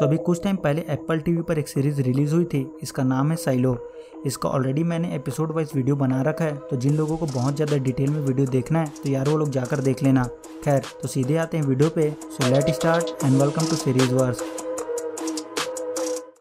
सो अभी कुछ टाइम पहले एप्पल टीवी पर एक सीरीज़ रिलीज़ हुई थी इसका नाम है साइलो इसका ऑलरेडी मैंने एपिसोड वाइज वीडियो बना रखा है तो जिन लोगों को बहुत ज़्यादा डिटेल में वीडियो देखना है तो यार वो लोग जाकर देख लेना खैर तो सीधे आते हैं वीडियो पे so let start and welcome to series verse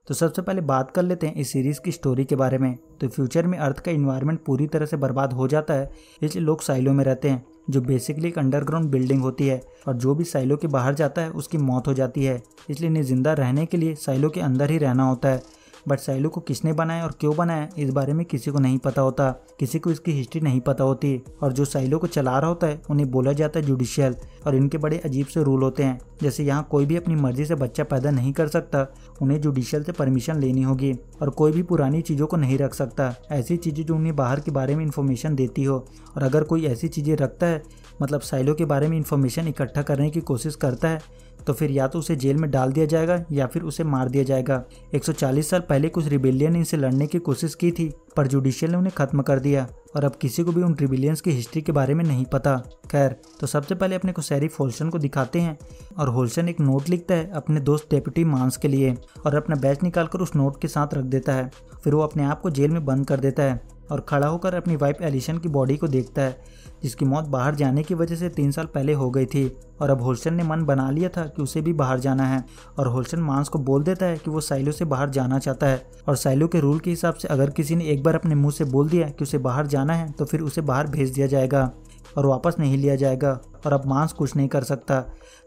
तो सबसे पहले बात कर लेते हैं इस सीरीज़ की स्टोरी के बारे में तो फ्यूचर में अर्थ का इन्वायरमेंट पूरी तरह से बर्बाद हो जाता है इसलिए लोग साइलो में रहते हैं जो बेसिकली एक अंडरग्राउंड बिल्डिंग होती है और जो भी साइलो के बाहर जाता है उसकी मौत हो जाती है इसलिए इन्हें जिंदा रहने के लिए साइलो के अंदर ही रहना होता है बट सैलू को किसने बनाया और क्यों बनाया इस बारे में किसी को नहीं पता होता किसी को इसकी हिस्ट्री नहीं पता होती और जो सैलू को चला रहा होता है उन्हें बोला जाता है जुडिशियल और इनके बड़े अजीब से रूल होते हैं जैसे यहाँ कोई भी अपनी मर्जी से बच्चा पैदा नहीं कर सकता उन्हें जुडिशियल से परमिशन लेनी होगी और कोई भी पुरानी चीज़ों को नहीं रख सकता ऐसी चीज़ें जो उन्हें बाहर के बारे में इन्फॉर्मेशन देती हो और अगर कोई ऐसी चीज़ें रखता है मतलब साइलों के बारे में इन्फॉर्मेशन इकट्ठा करने की कोशिश करता है तो फिर या तो उसे जेल में डाल दिया जाएगा या फिर उसे मार दिया जाएगा 140 साल पहले कुछ रिबेलियन ने इसे लड़ने की कोशिश की थी पर जुडिशियल ने उन्हें खत्म कर दिया और अब किसी को भी उन रिबिलियंस की हिस्ट्री के बारे में नहीं पता खैर तो सबसे पहले अपने को सैरिफ होल्सन को दिखाते हैं और होल्सन एक नोट लिखता है अपने दोस्त डेप्यूटी मांस के लिए और अपना बैच निकालकर उस नोट के साथ रख देता है फिर वो अपने आप को जेल में बंद कर देता है और खड़ा होकर अपनी वाइफ एलिशन की बॉडी को देखता है जिसकी मौत बाहर जाने की वजह से तीन साल पहले हो गई थी और अब होलसन ने मन बना लिया था कि उसे भी बाहर जाना है और होलसन मांस को बोल देता है कि वो साइलो से बाहर जाना चाहता है और साइलो के रूल के हिसाब से अगर किसी ने एक बार अपने मुंह से बोल दिया कि उसे बाहर जाना है तो फिर उसे बाहर भेज दिया जाएगा और वापस नहीं लिया जाएगा और अब मांस कुछ नहीं कर सकता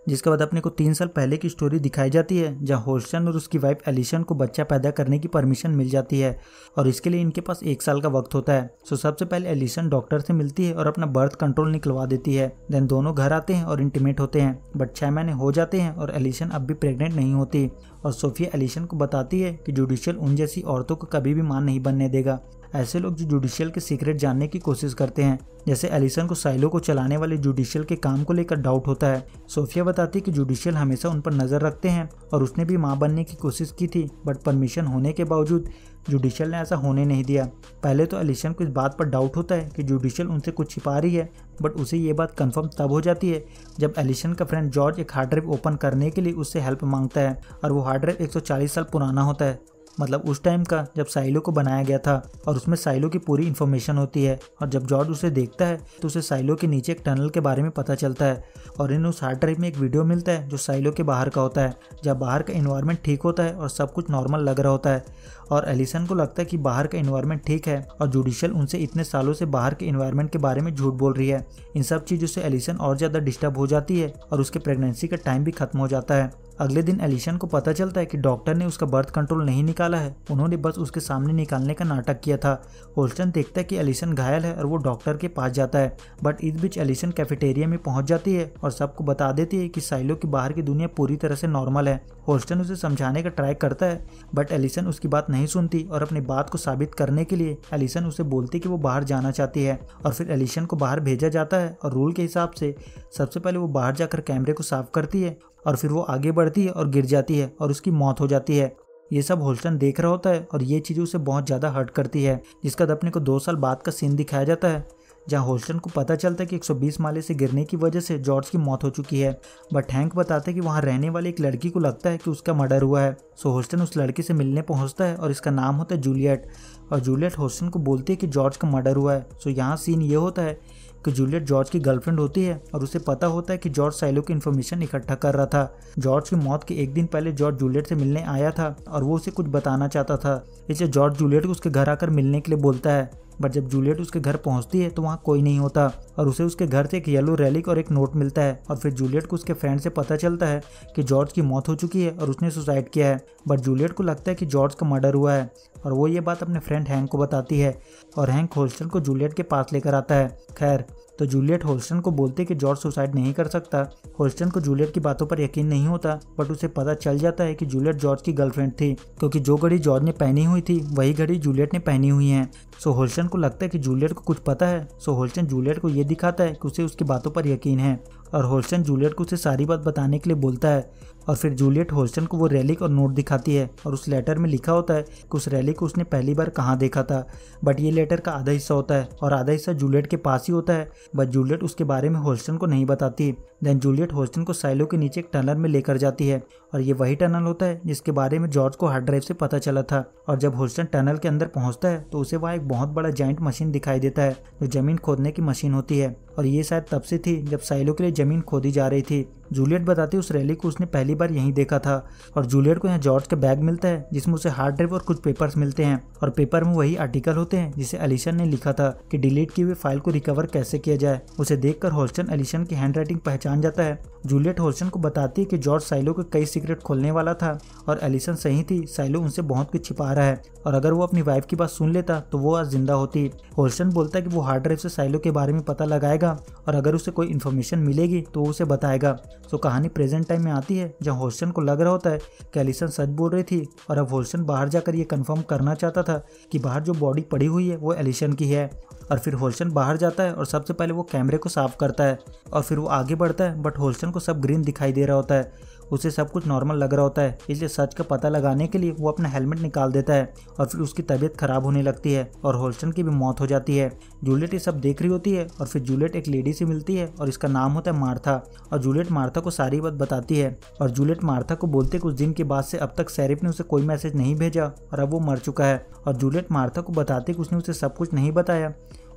जिसके बाद अपने को तीन साल पहले की स्टोरी दिखाई जाती है जहाँ होल्स्टन और उसकी वाइफ एलिशन को बच्चा पैदा करने की परमिशन मिल जाती है और इसके लिए इनके पास एक साल का वक्त होता है सो सबसे पहले एलिशन डॉक्टर से मिलती है और अपना बर्थ कंट्रोल निकलवा देती है देन दोनों घर आते हैं और इंटीमेट होते हैं बट छह महीने हो जाते हैं और एलिशन अब भी प्रेगनेंट नहीं होती और सोफिया एलिशन को बताती है कि जुडिशियल उन जैसी औरतों को कभी भी मान नहीं बनने देगा ऐसे लोग जो जुडिशियल के सीक्रेट जानने की कोशिश करते हैं जैसे एलिसन को साइलो को चलाने वाले जुडिशियल के काम को लेकर डाउट होता है सोफिया बताती है कि जुडिशियल हमेशा उन पर नज़र रखते हैं और उसने भी माँ बनने की कोशिश की थी बट परमिशन होने के बावजूद जुडिशियल ने ऐसा होने नहीं दिया पहले तो एलिसन को इस बात पर डाउट होता है कि जुडिशियल उनसे कुछ छिपा रही है बट उसे ये बात कंफर्म तब हो जाती है जब एलिसन का फ्रेंड जॉर्ज एक हार्ड ड्राइव ओपन करने के लिए उससे हेल्प मांगता है और वो हार्ड ड्राइव 140 साल पुराना होता है मतलब उस टाइम का जब साइलो को बनाया गया था और उसमें साइलो की पूरी इन्फॉर्मेशन होती है और जब जॉर्ज उसे देखता है तो उसे साइलो के नीचे एक टनल के बारे में पता चलता है और इन उस हार्ड ड्राइव में एक वीडियो मिलता है जो साइलो के बाहर का होता है जब बाहर का इन्वायरमेंट ठीक होता है और सब कुछ नॉर्मल लग रहा होता है और एलिसन को लगता है कि बाहर का इन्वायरमेंट ठीक है और जुडिशल उनसे इतने सालों से बाहर के इन्वायरमेंट के बारे में झूठ बोल रही है इन सब चीज़ों से एलिसन और ज़्यादा डिस्टर्ब हो जाती है और उसके प्रेगनेंसी का टाइम भी खत्म हो जाता है अगले दिन एलिशन को पता चलता है कि डॉक्टर ने उसका बर्थ कंट्रोल नहीं निकाला है उन्होंने बस उसके सामने निकालने का नाटक किया था होल्स्टन देखता है कि एलिशन घायल है और वो डॉक्टर के पास जाता है बट इस बीच एलिशन कैफेटेरिया में पहुंच जाती है और सबको बता देती है कि साइलो की बाहर की दुनिया पूरी तरह से नॉर्मल है होल्स्टन उसे समझाने का ट्राई करता है बट एलिसन उसकी बात नहीं सुनती और अपनी बात को साबित करने के लिए एलिसन उसे बोलती कि वो बाहर जाना चाहती है और फिर एलिशन को बाहर भेजा जाता है और रूल के हिसाब से सबसे पहले वो बाहर जाकर कैमरे को साफ करती है और फिर वो आगे बढ़ती है और गिर जाती है और उसकी मौत हो जाती है ये सब होल्स्टन देख रहा होता है और ये चीज़ उसे बहुत ज़्यादा हर्ट करती है जिसका अपने को दो साल बाद का सीन दिखाया जाता है जहाँ होल्स्टन को पता चलता है कि 120 माले से गिरने की वजह से जॉर्ज की मौत हो चुकी है बट हैंक बताते हैं कि वहाँ रहने वाली एक लड़की को लगता है कि उसका मर्डर हुआ है सो होल्स्टन उस लड़की से मिलने पहुँचता है और इसका नाम होता है जूलियट और जूलियट होल्स्टन को बोलती है कि जॉर्ज का मर्डर हुआ है सो यहाँ सीन ये होता है कि जूलियट जॉर्ज की गर्लफ्रेंड होती है और उसे पता होता है कि जॉर्ज साइलो की इन्फॉर्मेशन इकट्ठा कर रहा था जॉर्ज की मौत के एक दिन पहले जॉर्ज जूलियट से मिलने आया था और वो उसे कुछ बताना चाहता था इसे जॉर्ज जूलियट को उसके घर आकर मिलने के लिए बोलता है बट जब जूलियट उसके घर पहुंचती है तो वहाँ कोई नहीं होता और उसे उसके घर से एक येलो रैलिक और एक नोट मिलता है और फिर जूलियट को उसके फ्रेंड से पता चलता है कि जॉर्ज की मौत हो चुकी है और उसने सुसाइड किया है बट जूलियट को लगता है कि जॉर्ज का मर्डर हुआ है और वो ये बात अपने फ्रेंड हैंक को बताती है और हैंक होस्टल को जूलियट के पास लेकर आता है खैर तो जूलियट होल्स्टन को बोलते कि जॉर्ज सुसाइड नहीं कर सकता होल्स्टन को जूलियट की बातों पर यकीन नहीं होता बट उसे पता चल जाता है कि जूलियट जॉर्ज की गर्लफ्रेंड थी क्योंकि जो घड़ी जॉर्ज ने पहनी हुई थी वही घड़ी जूलियट ने पहनी हुई है सो होल्स्टन को लगता है कि जूलियट को कुछ पता है सो होल्स्टन जूलियट को ये दिखाता है कि उसे उसकी बातों पर यकीन है और होल्स्टन जूलियट को उसे सारी बात बताने के लिए बोलता है और फिर जूलियट होस्टन को वो रैलिक और नोट दिखाती है और उस लेटर में लिखा होता है कि उस रैली को उसने पहली बार कहाँ देखा था बट ये लेटर का आधा हिस्सा होता है और आधा हिस्सा जूलियट के पास ही होता है बट जूलियट उसके बारे में होस्टन को नहीं बताती देन जूलियट होस्टन को साइलो के नीचे एक टनल में लेकर जाती है और ये वही टनल होता है जिसके बारे में जॉर्ज को हार्ड ड्राइव से पता चला था और जब होस्टन टनल के अंदर पहुंचता है तो उसे वहाँ एक बहुत बड़ा जॉइंट मशीन दिखाई देता है जो जमीन खोदने की मशीन होती है और ये शायद तब से थी जब साइलो के लिए जमीन खोदी जा रही थी जूलियट बताती है उस रैली को उसने पहली बार यहीं देखा था और जूलियट को यहाँ जॉर्ज का बैग मिलता है जिसमें उसे हार्ड ड्राइव और कुछ पेपर्स मिलते हैं और पेपर में वही आर्टिकल होते हैं जिसे अलीशन ने लिखा था कि डिलीट की हुई फाइल को रिकवर कैसे किया जाए उसे देखकर होस्टन एलिशन की हैंडराइटिंग पहचान जाता है जूलियट होल्स्टन को बताती है कि जॉर्ज साइलो के कई सीक्रेट खोलने वाला था और एलिसन सही थी साइलो उनसे बहुत कुछ छिपा रहा है और अगर वो अपनी वाइफ की बात सुन लेता तो वो आज जिंदा होती होल्स्टन बोलता है कि वो हार्ड ड्राइव से साइलो के बारे में पता लगाएगा और अगर उसे कोई इन्फॉर्मेशन मिलेगी तो वो उसे बताएगा तो कहानी प्रेजेंट टाइम में आती है जहाँ होस्टन को लग रहा होता है कि एलिसन सच बोल रही थी और अब होस्टन बाहर जाकर ये कंफर्म करना चाहता था कि बाहर जो बॉडी पड़ी हुई है वो एलिसन की है और फिर होल्सन बाहर जाता है और सबसे पहले वो कैमरे को साफ करता है और फिर वो आगे बढ़ता है बट होल्सन को सब ग्रीन दिखाई दे रहा होता है उसे सब कुछ नॉर्मल लग रहा होता है इसलिए सच का पता लगाने के लिए वो अपना हेलमेट निकाल देता है और फिर उसकी तबीयत खराब होने लगती है और होल्स्टन की भी मौत हो जाती है जूलियट ये सब देख रही होती है और फिर जूलियट एक लेडी से मिलती है और इसका नाम होता है मार्था और जूलियट मार्था को सारी बात बताती है और जूलियट मार्था को बोलते कुछ दिन के बाद से अब तक सैरिफ ने उसे कोई मैसेज नहीं भेजा और अब वो मर चुका है और जूलियट मार्था को बताते कि उसने उसे सब कुछ नहीं बताया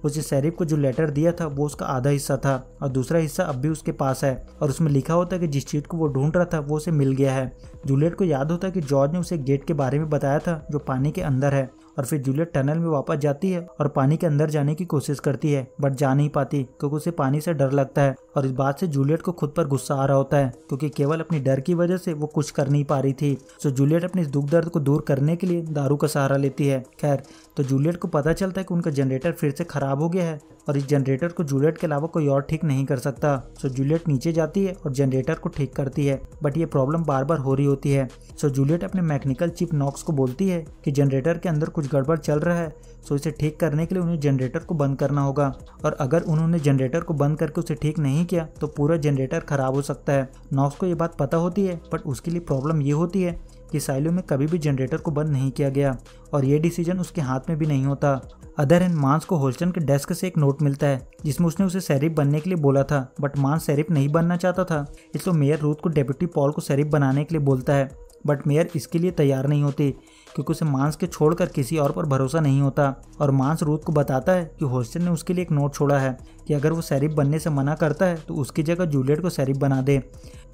उसे शरीफ को जो लेटर दिया था वो उसका आधा हिस्सा था और दूसरा हिस्सा अब भी उसके पास है और उसमें लिखा होता है कि जिस चीज़ को वो ढूंढ रहा था वो उसे मिल गया है जूलियट को याद होता है कि जॉर्ज ने उसे गेट के बारे में बताया था जो पानी के अंदर है और फिर जूलियट टनल में वापस जाती है और पानी के अंदर जाने की कोशिश करती है बट जा नहीं पाती क्योंकि उसे पानी से डर लगता है और इस बात से जूलियट को खुद पर गुस्सा आ रहा होता है क्योंकि केवल अपनी डर की वजह से वो कुछ कर नहीं पा रही थी सो जूलियट अपने इस दुख दर्द को दूर करने के लिए दारू का सहारा लेती है खैर तो जूलियट को पता चलता है कि उनका जनरेटर फिर से ख़राब हो गया है और इस जनरेटर को जूलियट के अलावा कोई और ठीक नहीं कर सकता सो जूलियट नीचे जाती है और जनरेटर को ठीक करती है बट ये प्रॉब्लम बार बार हो रही होती है सो जूलियट अपने मैकेनिकल चिप नॉक्स को बोलती है कि जनरेटर के अंदर कुछ गड़बड़ चल रहा है सो इसे ठीक करने के लिए उन्हें जनरेटर को बंद करना होगा और अगर उन्होंने जनरेटर को बंद करके उसे ठीक नहीं किया तो पूरा जनरेटर खराब हो सकता है नॉक्स को ये बात पता होती है बट उसके लिए प्रॉब्लम ये होती है कि साइलो में कभी भी जनरेटर को बंद नहीं किया गया और ये डिसीजन उसके हाथ में भी नहीं होता अदर एंड मांस को होलचन के डेस्क से एक नोट मिलता है जिसमें उसने उसे सैरिप बनने के लिए बोला था बट मांस सैरिप नहीं बनना चाहता था इसलिए तो मेयर रूथ को डेप्यूटी पॉल को सैरिप बनाने के लिए बोलता है बट मेयर इसके लिए तैयार नहीं होती क्योंकि उसे मांस के छोड़कर किसी और पर भरोसा नहीं होता और मांस रूथ को बताता है कि होस्टन ने उसके लिए एक नोट छोड़ा है कि अगर वो सैरिप बनने से मना करता है तो उसकी जगह जूलियट को सैरिप बना दे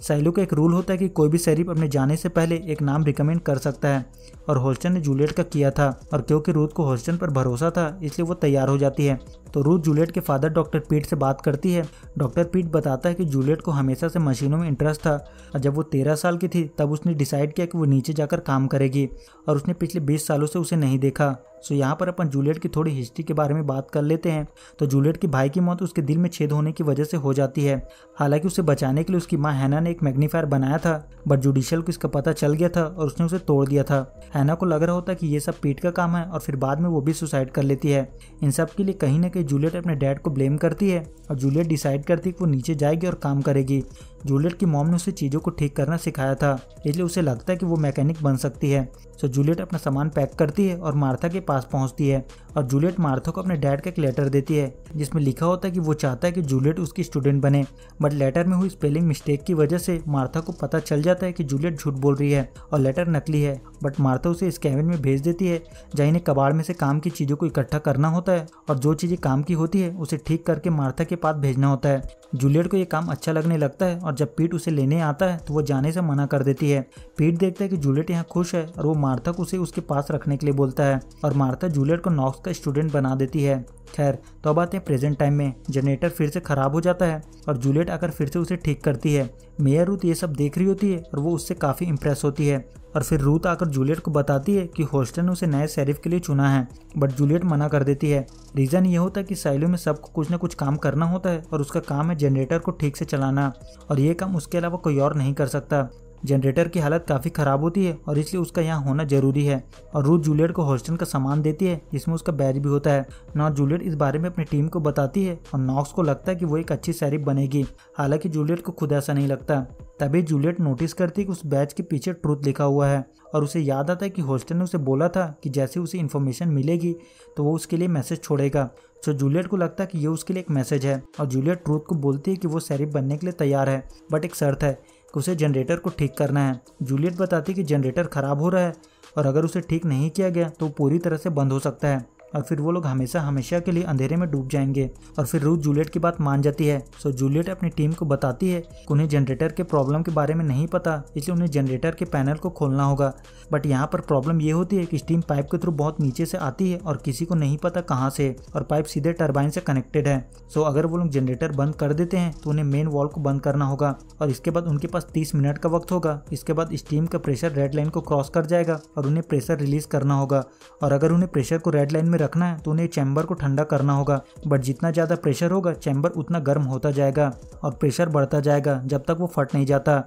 सैलू का एक रूल होता है कि कोई भी शरीफ अपने जाने से पहले एक नाम रिकमेंड कर सकता है और होस्टन ने जूलियट का किया था और क्योंकि रूथ को होस्टन पर भरोसा था इसलिए वो तैयार हो जाती है तो रूथ जूलियट के फादर डॉक्टर पीट से बात करती है डॉक्टर पीट बताता है कि जूलियट को हमेशा से मशीनों में इंटरेस्ट था और जब वो तेरह साल की थी तब उसने डिसाइड किया कि वो नीचे जाकर काम करेगी और उसने पिछले बीस सालों से उसे नहीं देखा सो यहाँ पर अपन जूलियट की थोड़ी हिस्ट्री के बारे में बात कर लेते हैं तो जूलियट की भाई की मौत उसके दिल में छेद होने की वजह से हो जाती है हालांकि उसे बचाने के लिए उसकी माँ हैना ने एक मैग्नीफायर बनाया था बट जुडिशियल को इसका पता चल गया था और उसने उसे तोड़ दिया था हैना को लग रहा होता कि ये सब पीट का काम है और फिर बाद में वो भी सुसाइड कर लेती है इन सब के लिए कहीं ना कहीं जूलियट अपने डैड को ब्लेम करती है और जूलियट डिसाइड करती है कि वो नीचे जाएगी और काम करेगी जूलियट की मॉम ने उसे चीज़ों को ठीक करना सिखाया था इसलिए उसे लगता है कि वो मैकेनिक बन सकती है सो जूलियट अपना सामान पैक करती है और मार्था के पास पहुंचती है और जूलियट मार्था को अपने डैड का एक लेटर देती है जिसमें लिखा होता है कि वो चाहता है कि जूलियट उसकी स्टूडेंट बने बट लेटर में हुई स्पेलिंग मिस्टेक की वजह से मार्था को पता चल जाता है कि जूलियट झूठ बोल रही है और लेटर नकली है बट मार्था उसे इस कैबिन में भेज देती है जहाँ इन्हें कबाड़ में से काम की चीज़ों को इकट्ठा करना होता है और जो चीज़ें काम की होती है उसे ठीक करके मार्था के पास भेजना होता है जूलियट को ये काम अच्छा लगने लगता है और और जब पीट उसे लेने आता है तो वो जाने से मना कर देती है पीट देखता है कि जूलियट यहाँ खुश है और वो मार्था को उसे उसके पास रखने के लिए बोलता है और मार्था जूलियट को नॉक्स का स्टूडेंट बना देती है खैर तो अब आते हैं प्रेजेंट टाइम में जनरेटर फिर से खराब हो जाता है और जूलियट आकर फिर से उसे ठीक करती है मेयर रूथ ये सब देख रही होती है और वो उससे काफ़ी इंप्रेस होती है और फिर रूत आकर जूलियट को बताती है कि होस्टन ने उसे नए शेरिफ के लिए चुना है बट जूलियट मना कर देती है रीज़न ये होता है कि साइलो में सबको कुछ न कुछ काम करना होता है और उसका काम है जनरेटर को ठीक से चलाना और ये काम उसके अलावा कोई और नहीं कर सकता जनरेटर की हालत काफ़ी ख़राब होती है और इसलिए उसका यहाँ होना जरूरी है और रूथ जूलियट को हॉस्टन का सामान देती है जिसमें उसका बैज भी होता है नॉट जूलियट इस बारे में अपनी टीम को बताती है और नॉक्स को लगता है कि वो एक अच्छी सैरिफ बनेगी हालांकि जूलियट को खुद ऐसा नहीं लगता तभी जूलियट नोटिस करती है कि उस बैच के पीछे ट्रूथ लिखा हुआ है और उसे याद आता है कि हॉस्टल ने उसे बोला था कि जैसे उसे इन्फॉर्मेशन मिलेगी तो वो उसके लिए मैसेज छोड़ेगा तो जूलियट को लगता है कि ये उसके लिए एक मैसेज है और जूलियट ट्रूथ को बोलती है कि वो सैरिफ बनने के लिए तैयार है बट एक शर्त है उसे जनरेटर को ठीक करना है जूलियट बताती कि जनरेटर ख़राब हो रहा है और अगर उसे ठीक नहीं किया गया तो पूरी तरह से बंद हो सकता है और फिर वो लोग हमेशा हमेशा के लिए अंधेरे में डूब जाएंगे और फिर रूथ जूलियट की बात मान जाती है सो जूलियट अपनी टीम को बताती है कि उन्हें जनरेटर के प्रॉब्लम के बारे में नहीं पता इसलिए उन्हें जनरेटर के पैनल को खोलना होगा बट यहाँ पर प्रॉब्लम ये होती है कि स्टीम पाइप के थ्रू बहुत नीचे से आती है और किसी को नहीं पता कहाँ से और पाइप सीधे टर्बाइन से कनेक्टेड है सो अगर वो लोग जनरेटर बंद कर देते हैं तो उन्हें मेन वॉल को बंद करना होगा और इसके बाद उनके पास तीस मिनट का वक्त होगा इसके बाद स्टीम का प्रेशर रेड लाइन को क्रॉस कर जाएगा और उन्हें प्रेशर रिलीज करना होगा और अगर उन्हें प्रेशर को रेड लाइन में रखना है तो उन्हें चैम्बर को ठंडा करना होगा बट जितना ज़्यादा प्रेशर होगा चैम्बर उतना गर्म होता जाएगा और प्रेशर बढ़ता जाएगा जब तक वो फट नहीं जाता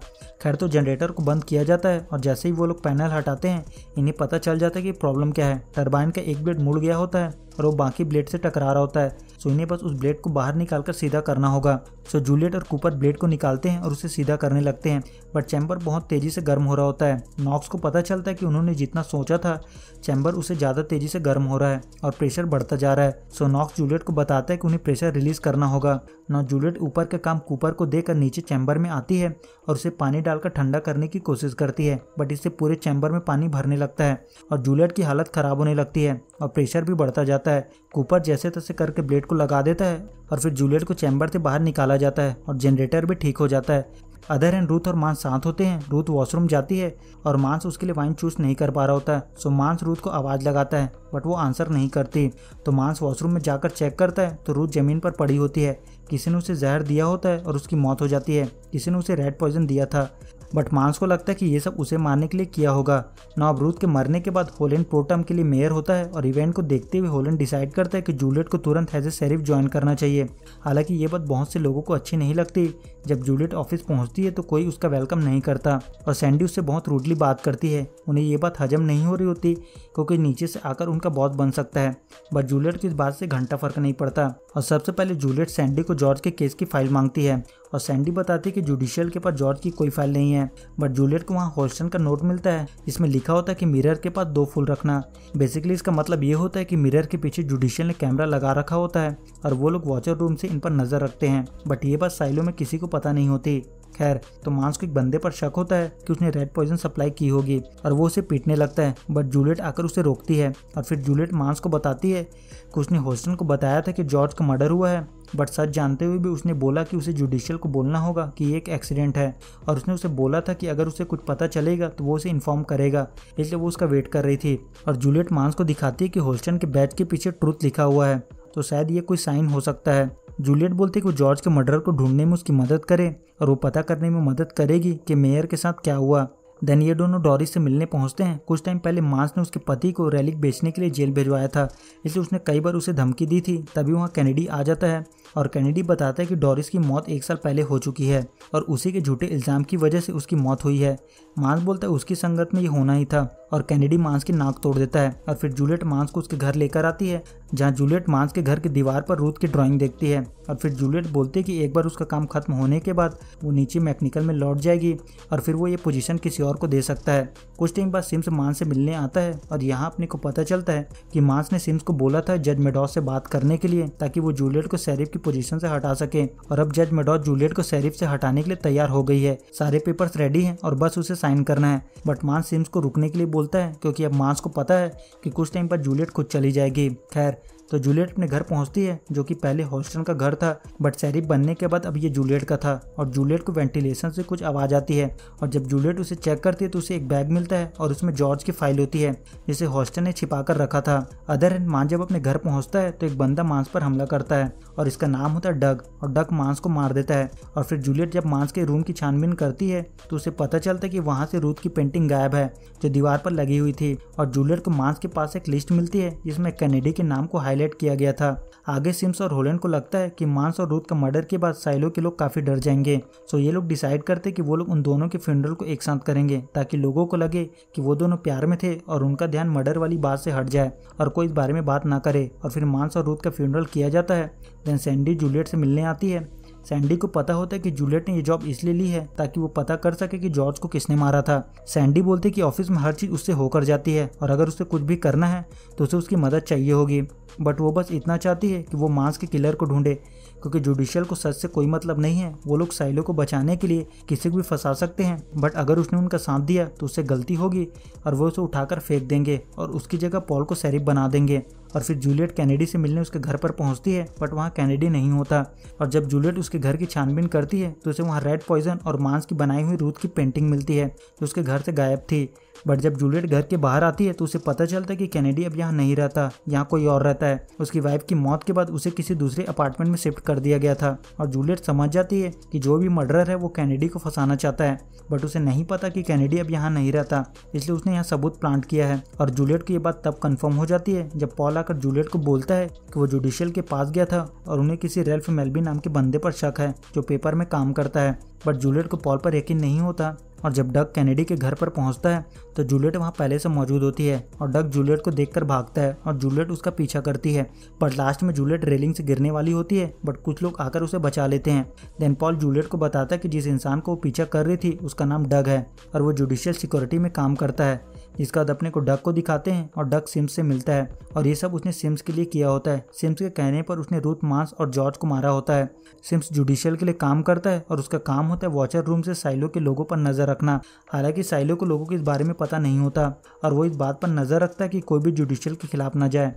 खैर तो जनरेटर को बंद किया जाता है और जैसे ही वो लोग पैनल हटाते हैं इन्हें पता चल जाता है कि प्रॉब्लम क्या है टर्बाइन का एक ब्लेड मुड़ गया होता है और वो बाकी ब्लेड से टकरा रहा होता है सो इन्हें बस उस ब्लेड को बाहर निकाल कर सीधा करना होगा सो जूलियट और कूपर ब्लेड को निकालते हैं और उसे सीधा करने लगते हैं बट चैम्बर बहुत तेज़ी से गर्म हो रहा होता है नॉक्स को पता चलता है कि उन्होंने जितना सोचा था चैम्बर उसे ज़्यादा तेज़ी से गर्म हो रहा है और प्रेशर बढ़ता जा रहा है सो नॉक्स जूलियट को बताता है कि उन्हें प्रेशर रिलीज करना होगा ना जूलियट ऊपर का काम कूपर को देकर नीचे चैम्बर में आती है और उसे पानी डालकर ठंडा करने की कोशिश करती है बट इससे पूरे चैम्बर में पानी भरने लगता है और जूलियट की हालत खराब होने लगती है और प्रेशर भी बढ़ता जाता है कूपर जैसे तैसे करके ब्लेड को लगा देता है और फिर जूलियट को चैम्बर से बाहर निकाला जाता है और जनरेटर भी ठीक हो जाता है अदर एंड रूथ और मांस साथ होते हैं रूथ वॉशरूम जाती है और मांस उसके लिए वाइन चूज नहीं कर पा रहा होता है सो मांस रूथ को आवाज़ लगाता है बट वो आंसर नहीं करती तो मांस वॉशरूम में जाकर चेक करता है तो रूथ ज़मीन पर पड़ी होती है किसी ने उसे जहर दिया होता है और उसकी मौत हो जाती है किसी ने उसे रेड पॉइजन दिया था बट मांस को लगता है कि ये सब उसे मारने के लिए किया होगा अब रूथ के मरने के बाद होलैंड प्रोटम के लिए मेयर होता है और इवेंट को देखते हुए होलैंड डिसाइड करता है कि जूलियट को तुरंत एज ए शेरिफ ज्वाइन करना चाहिए हालांकि ये बात बहुत से लोगों को अच्छी नहीं लगती जब जूलियट ऑफिस पहुंचती है तो कोई उसका वेलकम नहीं करता और सैंडी उससे बहुत रूडली बात करती है उन्हें ये बात हजम नहीं हो रही होती क्योंकि नीचे से आकर उनका बहुत बन सकता है बट जूलियट की इस बात से घंटा फर्क नहीं पड़ता और सबसे पहले जूलियट सैंडी को जॉर्ज के केस की फाइल मांगती है और सैंडी बताती है कि जुडिशियल के पास जॉर्ज की कोई फाइल नहीं है बट जूलियट को वहाँ हॉस्टन का नोट मिलता है जिसमें लिखा होता है कि मिरर के पास दो फूल रखना बेसिकली इसका मतलब ये होता है कि मिरर के पीछे जुडिशियल ने कैमरा लगा रखा होता है और वो लोग वॉचर रूम से इन पर नजर रखते हैं बट ये बात साइलो में किसी को पता नहीं होती खैर तो मांस को एक बंदे पर शक होता है कि उसने रेड पॉइजन सप्लाई की होगी और वो उसे पीटने लगता है बट जूलियट आकर उसे रोकती है और फिर जूलियट मांस को बताती है कि उसने होस्टन को बताया था कि जॉर्ज का मर्डर हुआ है बट सच जानते हुए भी उसने बोला कि उसे जुडिशियल को बोलना होगा कि ये एक एक्सीडेंट है और उसने उसे बोला था कि अगर उसे कुछ पता चलेगा तो वो उसे इन्फॉर्म करेगा इसलिए वो उसका वेट कर रही थी और जूलियट मांस को दिखाती है कि होस्टन के बैच के पीछे ट्रूथ लिखा हुआ है तो शायद ये कोई साइन हो सकता है जूलियट बोलते कि कि जॉर्ज के मर्डर को ढूंढने में उसकी मदद करे और वो पता करने में मदद करेगी कि मेयर के साथ क्या हुआ देन ये दोनों डॉरिस से मिलने पहुंचते हैं कुछ टाइम पहले मांस ने उसके पति को रैलिक बेचने के लिए जेल भिजवाया था इसलिए उसने कई बार उसे धमकी दी थी तभी वहाँ कैनेडी आ जाता है और कैनेडी बताता है कि डॉरिस की मौत एक साल पहले हो चुकी है और उसी के झूठे इल्ज़ाम की वजह से उसकी मौत हुई है मांस बोलता है उसकी संगत में ये होना ही था और कैनेडी मांस की नाक तोड़ देता है और फिर जूलियट मांस को उसके घर लेकर आती है जहाँ जूलियट मांस के घर की दीवार पर रूथ की ड्राइंग देखती है और फिर जूलियट बोलती है कि एक बार उसका काम खत्म होने के बाद वो नीचे मैकेनिकल में लौट जाएगी और फिर वो ये पोजीशन किसी और को दे सकता है कुछ टाइम बाद सिम्स मांस से मिलने आता है और यहाँ अपने को पता चलता है कि मांस ने सिम्स को बोला था जज मेडॉस से बात करने के लिए ताकि वो जूलियट को सैरिफ की पोजीशन से हटा सके और अब जज मेडॉज जूलियट को शेरिफ से हटाने के लिए तैयार हो गई है सारे पेपर्स रेडी हैं और बस उसे साइन करना है बट मांस सिम्स को रुकने के लिए बोलता है क्योंकि अब मांस को पता है कि कुछ टाइम पर जूलियट खुद चली जाएगी खैर तो जूलियट अपने घर पहुंचती है जो कि पहले हॉस्टन का घर था बट शेरिफ बनने के बाद अब ये जूलियट का था और जूलियट को वेंटिलेशन से कुछ आवाज़ आती है और जब जूलियट उसे चेक करती है तो उसे एक बैग मिलता है और उसमें जॉर्ज की फाइल होती है जिसे हॉस्टन ने छिपा कर रखा था अदर हैंड मांस जब अपने घर पहुंचता है तो एक बंदा मांस पर हमला करता है और इसका नाम होता है डग और डग मांस को मार देता है और फिर जूलियट जब मांस के रूम की छानबीन करती है तो उसे पता चलता है कि वहाँ से रूथ की पेंटिंग गायब है जो दीवार पर लगी हुई थी और जूलियट को मांस के पास एक लिस्ट मिलती है जिसमें कैनेडी के नाम को हाई हाईलाइट किया गया था आगे सिम्स और होलैंड को लगता है कि मांस और रूथ का मर्डर के बाद साइलो के लोग काफ़ी डर जाएंगे सो ये लोग डिसाइड करते कि वो लोग उन दोनों के फ्यूनरल को एक साथ करेंगे ताकि लोगों को लगे कि वो दोनों प्यार में थे और उनका ध्यान मर्डर वाली बात से हट जाए और कोई इस बारे में बात ना करे और फिर मांस और रूथ का फ्यूनरल किया जाता है देन सैंडी जूलियट से मिलने आती है सैंडी को पता होता है कि जूलियट ने ये जॉब इसलिए ली है ताकि वो पता कर सके कि जॉर्ज को किसने मारा था सैंडी बोलती है कि ऑफिस में हर चीज उससे होकर जाती है और अगर उसे कुछ भी करना है तो उसे उसकी मदद चाहिए होगी बट वो बस इतना चाहती है कि वो मांस के किलर को ढूंढे क्योंकि जुडिशियल को सच से कोई मतलब नहीं है वो लोग साइलो को बचाने के लिए किसी को भी फंसा सकते हैं बट अगर उसने उनका साथ दिया तो उससे गलती होगी और वो उसे उठाकर फेंक देंगे और उसकी जगह पॉल को सैरिप बना देंगे और फिर जूलियट कैनेडी से मिलने उसके घर पर पहुंचती है बट वहाँ कैनेडी नहीं होता और जब जूलियट उसके घर की छानबीन करती है तो उसे वहाँ रेड पॉइजन और मांस की बनाई हुई रूथ की पेंटिंग मिलती है जो उसके घर से गायब थी बट जब जूलियट घर के बाहर आती है तो उसे पता चलता है कि कैनेडी अब यहाँ नहीं रहता यहाँ कोई और रहता है उसकी वाइफ की मौत के बाद उसे किसी दूसरे अपार्टमेंट में शिफ्ट कर दिया गया था और जूलियट समझ जाती है कि जो भी मर्डर है वो कैनेडी को फंसाना चाहता है बट उसे नहीं पता कि कैनेडी अब यहाँ नहीं रहता इसलिए उसने यहाँ सबूत प्लांट किया है और जूलियट को ये बात तब कन्फर्म हो जाती है जब पॉल आकर जूलियट को बोलता है कि वो जुडिशियल के पास गया था और उन्हें किसी रेल्फ मेलबी नाम के बंदे पर शक है जो पेपर में काम करता है बट जूलियट को पॉल पर यकीन नहीं होता और जब डग कैनेडी के घर पर पहुंचता है तो जूलियट वहां पहले से मौजूद होती है और डग जूलियट को देखकर भागता है और जूलियट उसका पीछा करती है पर लास्ट में जूलियट रेलिंग से गिरने वाली होती है बट कुछ लोग आकर उसे बचा लेते हैं देन पॉल जूलियट को बताता है कि जिस इंसान को वो पीछा कर रही थी उसका नाम डग है और वो जुडिशियल सिक्योरिटी में काम करता है जिसके बाद अपने को डक को दिखाते हैं और डक सिम्स से मिलता है और ये सब उसने सिम्स के लिए किया होता है सिम्स के कहने पर उसने रूथ मांस और जॉर्ज को मारा होता है सिम्स जुडिशियल के लिए काम करता है और उसका काम होता है वॉचर रूम से साइलो के लोगों पर नजर रखना हालांकि साइलो को लोगों को इस बारे में पता नहीं होता और वो इस बात पर नजर रखता है कि कोई भी जुडिशियल के खिलाफ ना जाए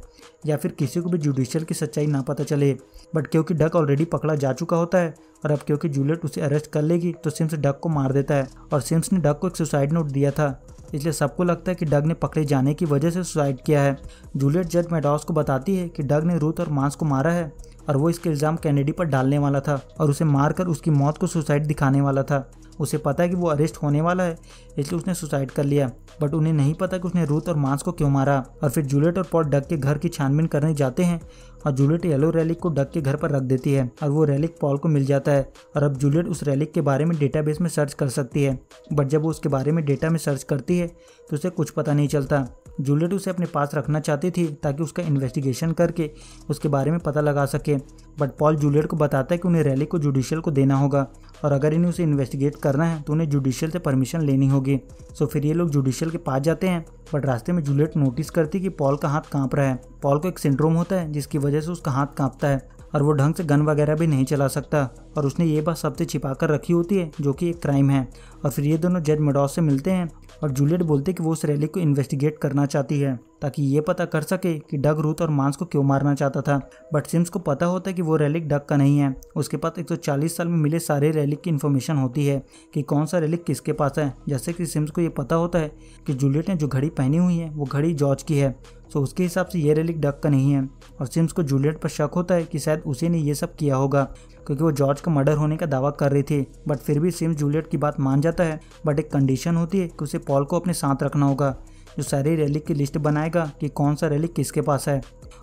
या फिर किसी को भी जुडिशियल की सच्चाई ना पता चले बट क्योंकि डक ऑलरेडी पकड़ा जा चुका होता है और अब क्योंकि जूलियट उसे अरेस्ट कर लेगी तो सिम्स डक को मार देता है और सिम्स ने डक को एक सुसाइड नोट दिया था इसलिए सबको लगता है कि डग ने पकड़े जाने की वजह से सुसाइड किया है जूलियट जज मेडॉस को बताती है कि डग ने रूथ और मांस को मारा है और वो इसके इल्ज़ाम कैनेडी पर डालने वाला था और उसे मारकर उसकी मौत को सुसाइड दिखाने वाला था उसे पता है कि वो अरेस्ट होने वाला है इसलिए उसने सुसाइड कर लिया बट उन्हें नहीं पता कि उसने रूथ और मांस को क्यों मारा और फिर जूलियट और पॉट डग के घर की छानबीन करने जाते हैं और जूलियट येलो रैलिक को डक के घर पर रख देती है और वो रैलिक पॉल को मिल जाता है और अब जूलियट उस रैलिक के बारे में डेटाबेस में सर्च कर सकती है बट जब वो उसके बारे में डेटा में सर्च करती है तो उसे कुछ पता नहीं चलता जूलियट उसे अपने पास रखना चाहती थी ताकि उसका इन्वेस्टिगेशन करके उसके बारे में पता लगा सके बट पॉल जूलियट को बताता है कि उन्हें रैली को जुडिशियल को देना होगा और अगर इन्हें उसे इन्वेस्टिगेट करना है तो उन्हें जुडिशियल से परमिशन लेनी होगी सो फिर ये लोग जुडिशियल के पास जाते हैं बट रास्ते में जूलियट नोटिस करती कि पॉल का हाथ कांप रहा है पॉल को एक सिंड्रोम होता है जिसकी वजह से उसका हाथ कांपता है और वो ढंग से गन वगैरह भी नहीं चला सकता और उसने ये बात सबसे छिपा कर रखी होती है जो कि एक क्राइम है और फिर ये दोनों जेड मेडॉस से मिलते हैं और जूलियट बोलते कि वो उस रैली को इन्वेस्टिगेट करना चाहती है ताकि ये पता कर सके कि डग रूथ और मांस को क्यों मारना चाहता था बट सिम्स को पता होता है कि वो रैलिक डग का नहीं है उसके पास 140 साल में मिले सारे रैलिक की इन्फॉर्मेशन होती है कि कौन सा रैलिक किसके पास है जैसे कि सिम्स को ये पता होता है कि जूलियट ने जो घड़ी पहनी हुई है वो घड़ी जॉर्ज की है सो उसके हिसाब से ये रैलिक डग का नहीं है और सिम्स को जूलियट पर शक होता है कि शायद उसी ने ये सब किया होगा क्योंकि वो जॉर्ज का मर्डर होने का दावा कर रही थी बट फिर भी सिम्स जूलियट की बात मान जाता है बट एक कंडीशन होती है कि उसे पॉल को अपने साथ रखना होगा जो सारी रैली की लिस्ट बनाएगा कि कौन सा रैली किसके पास है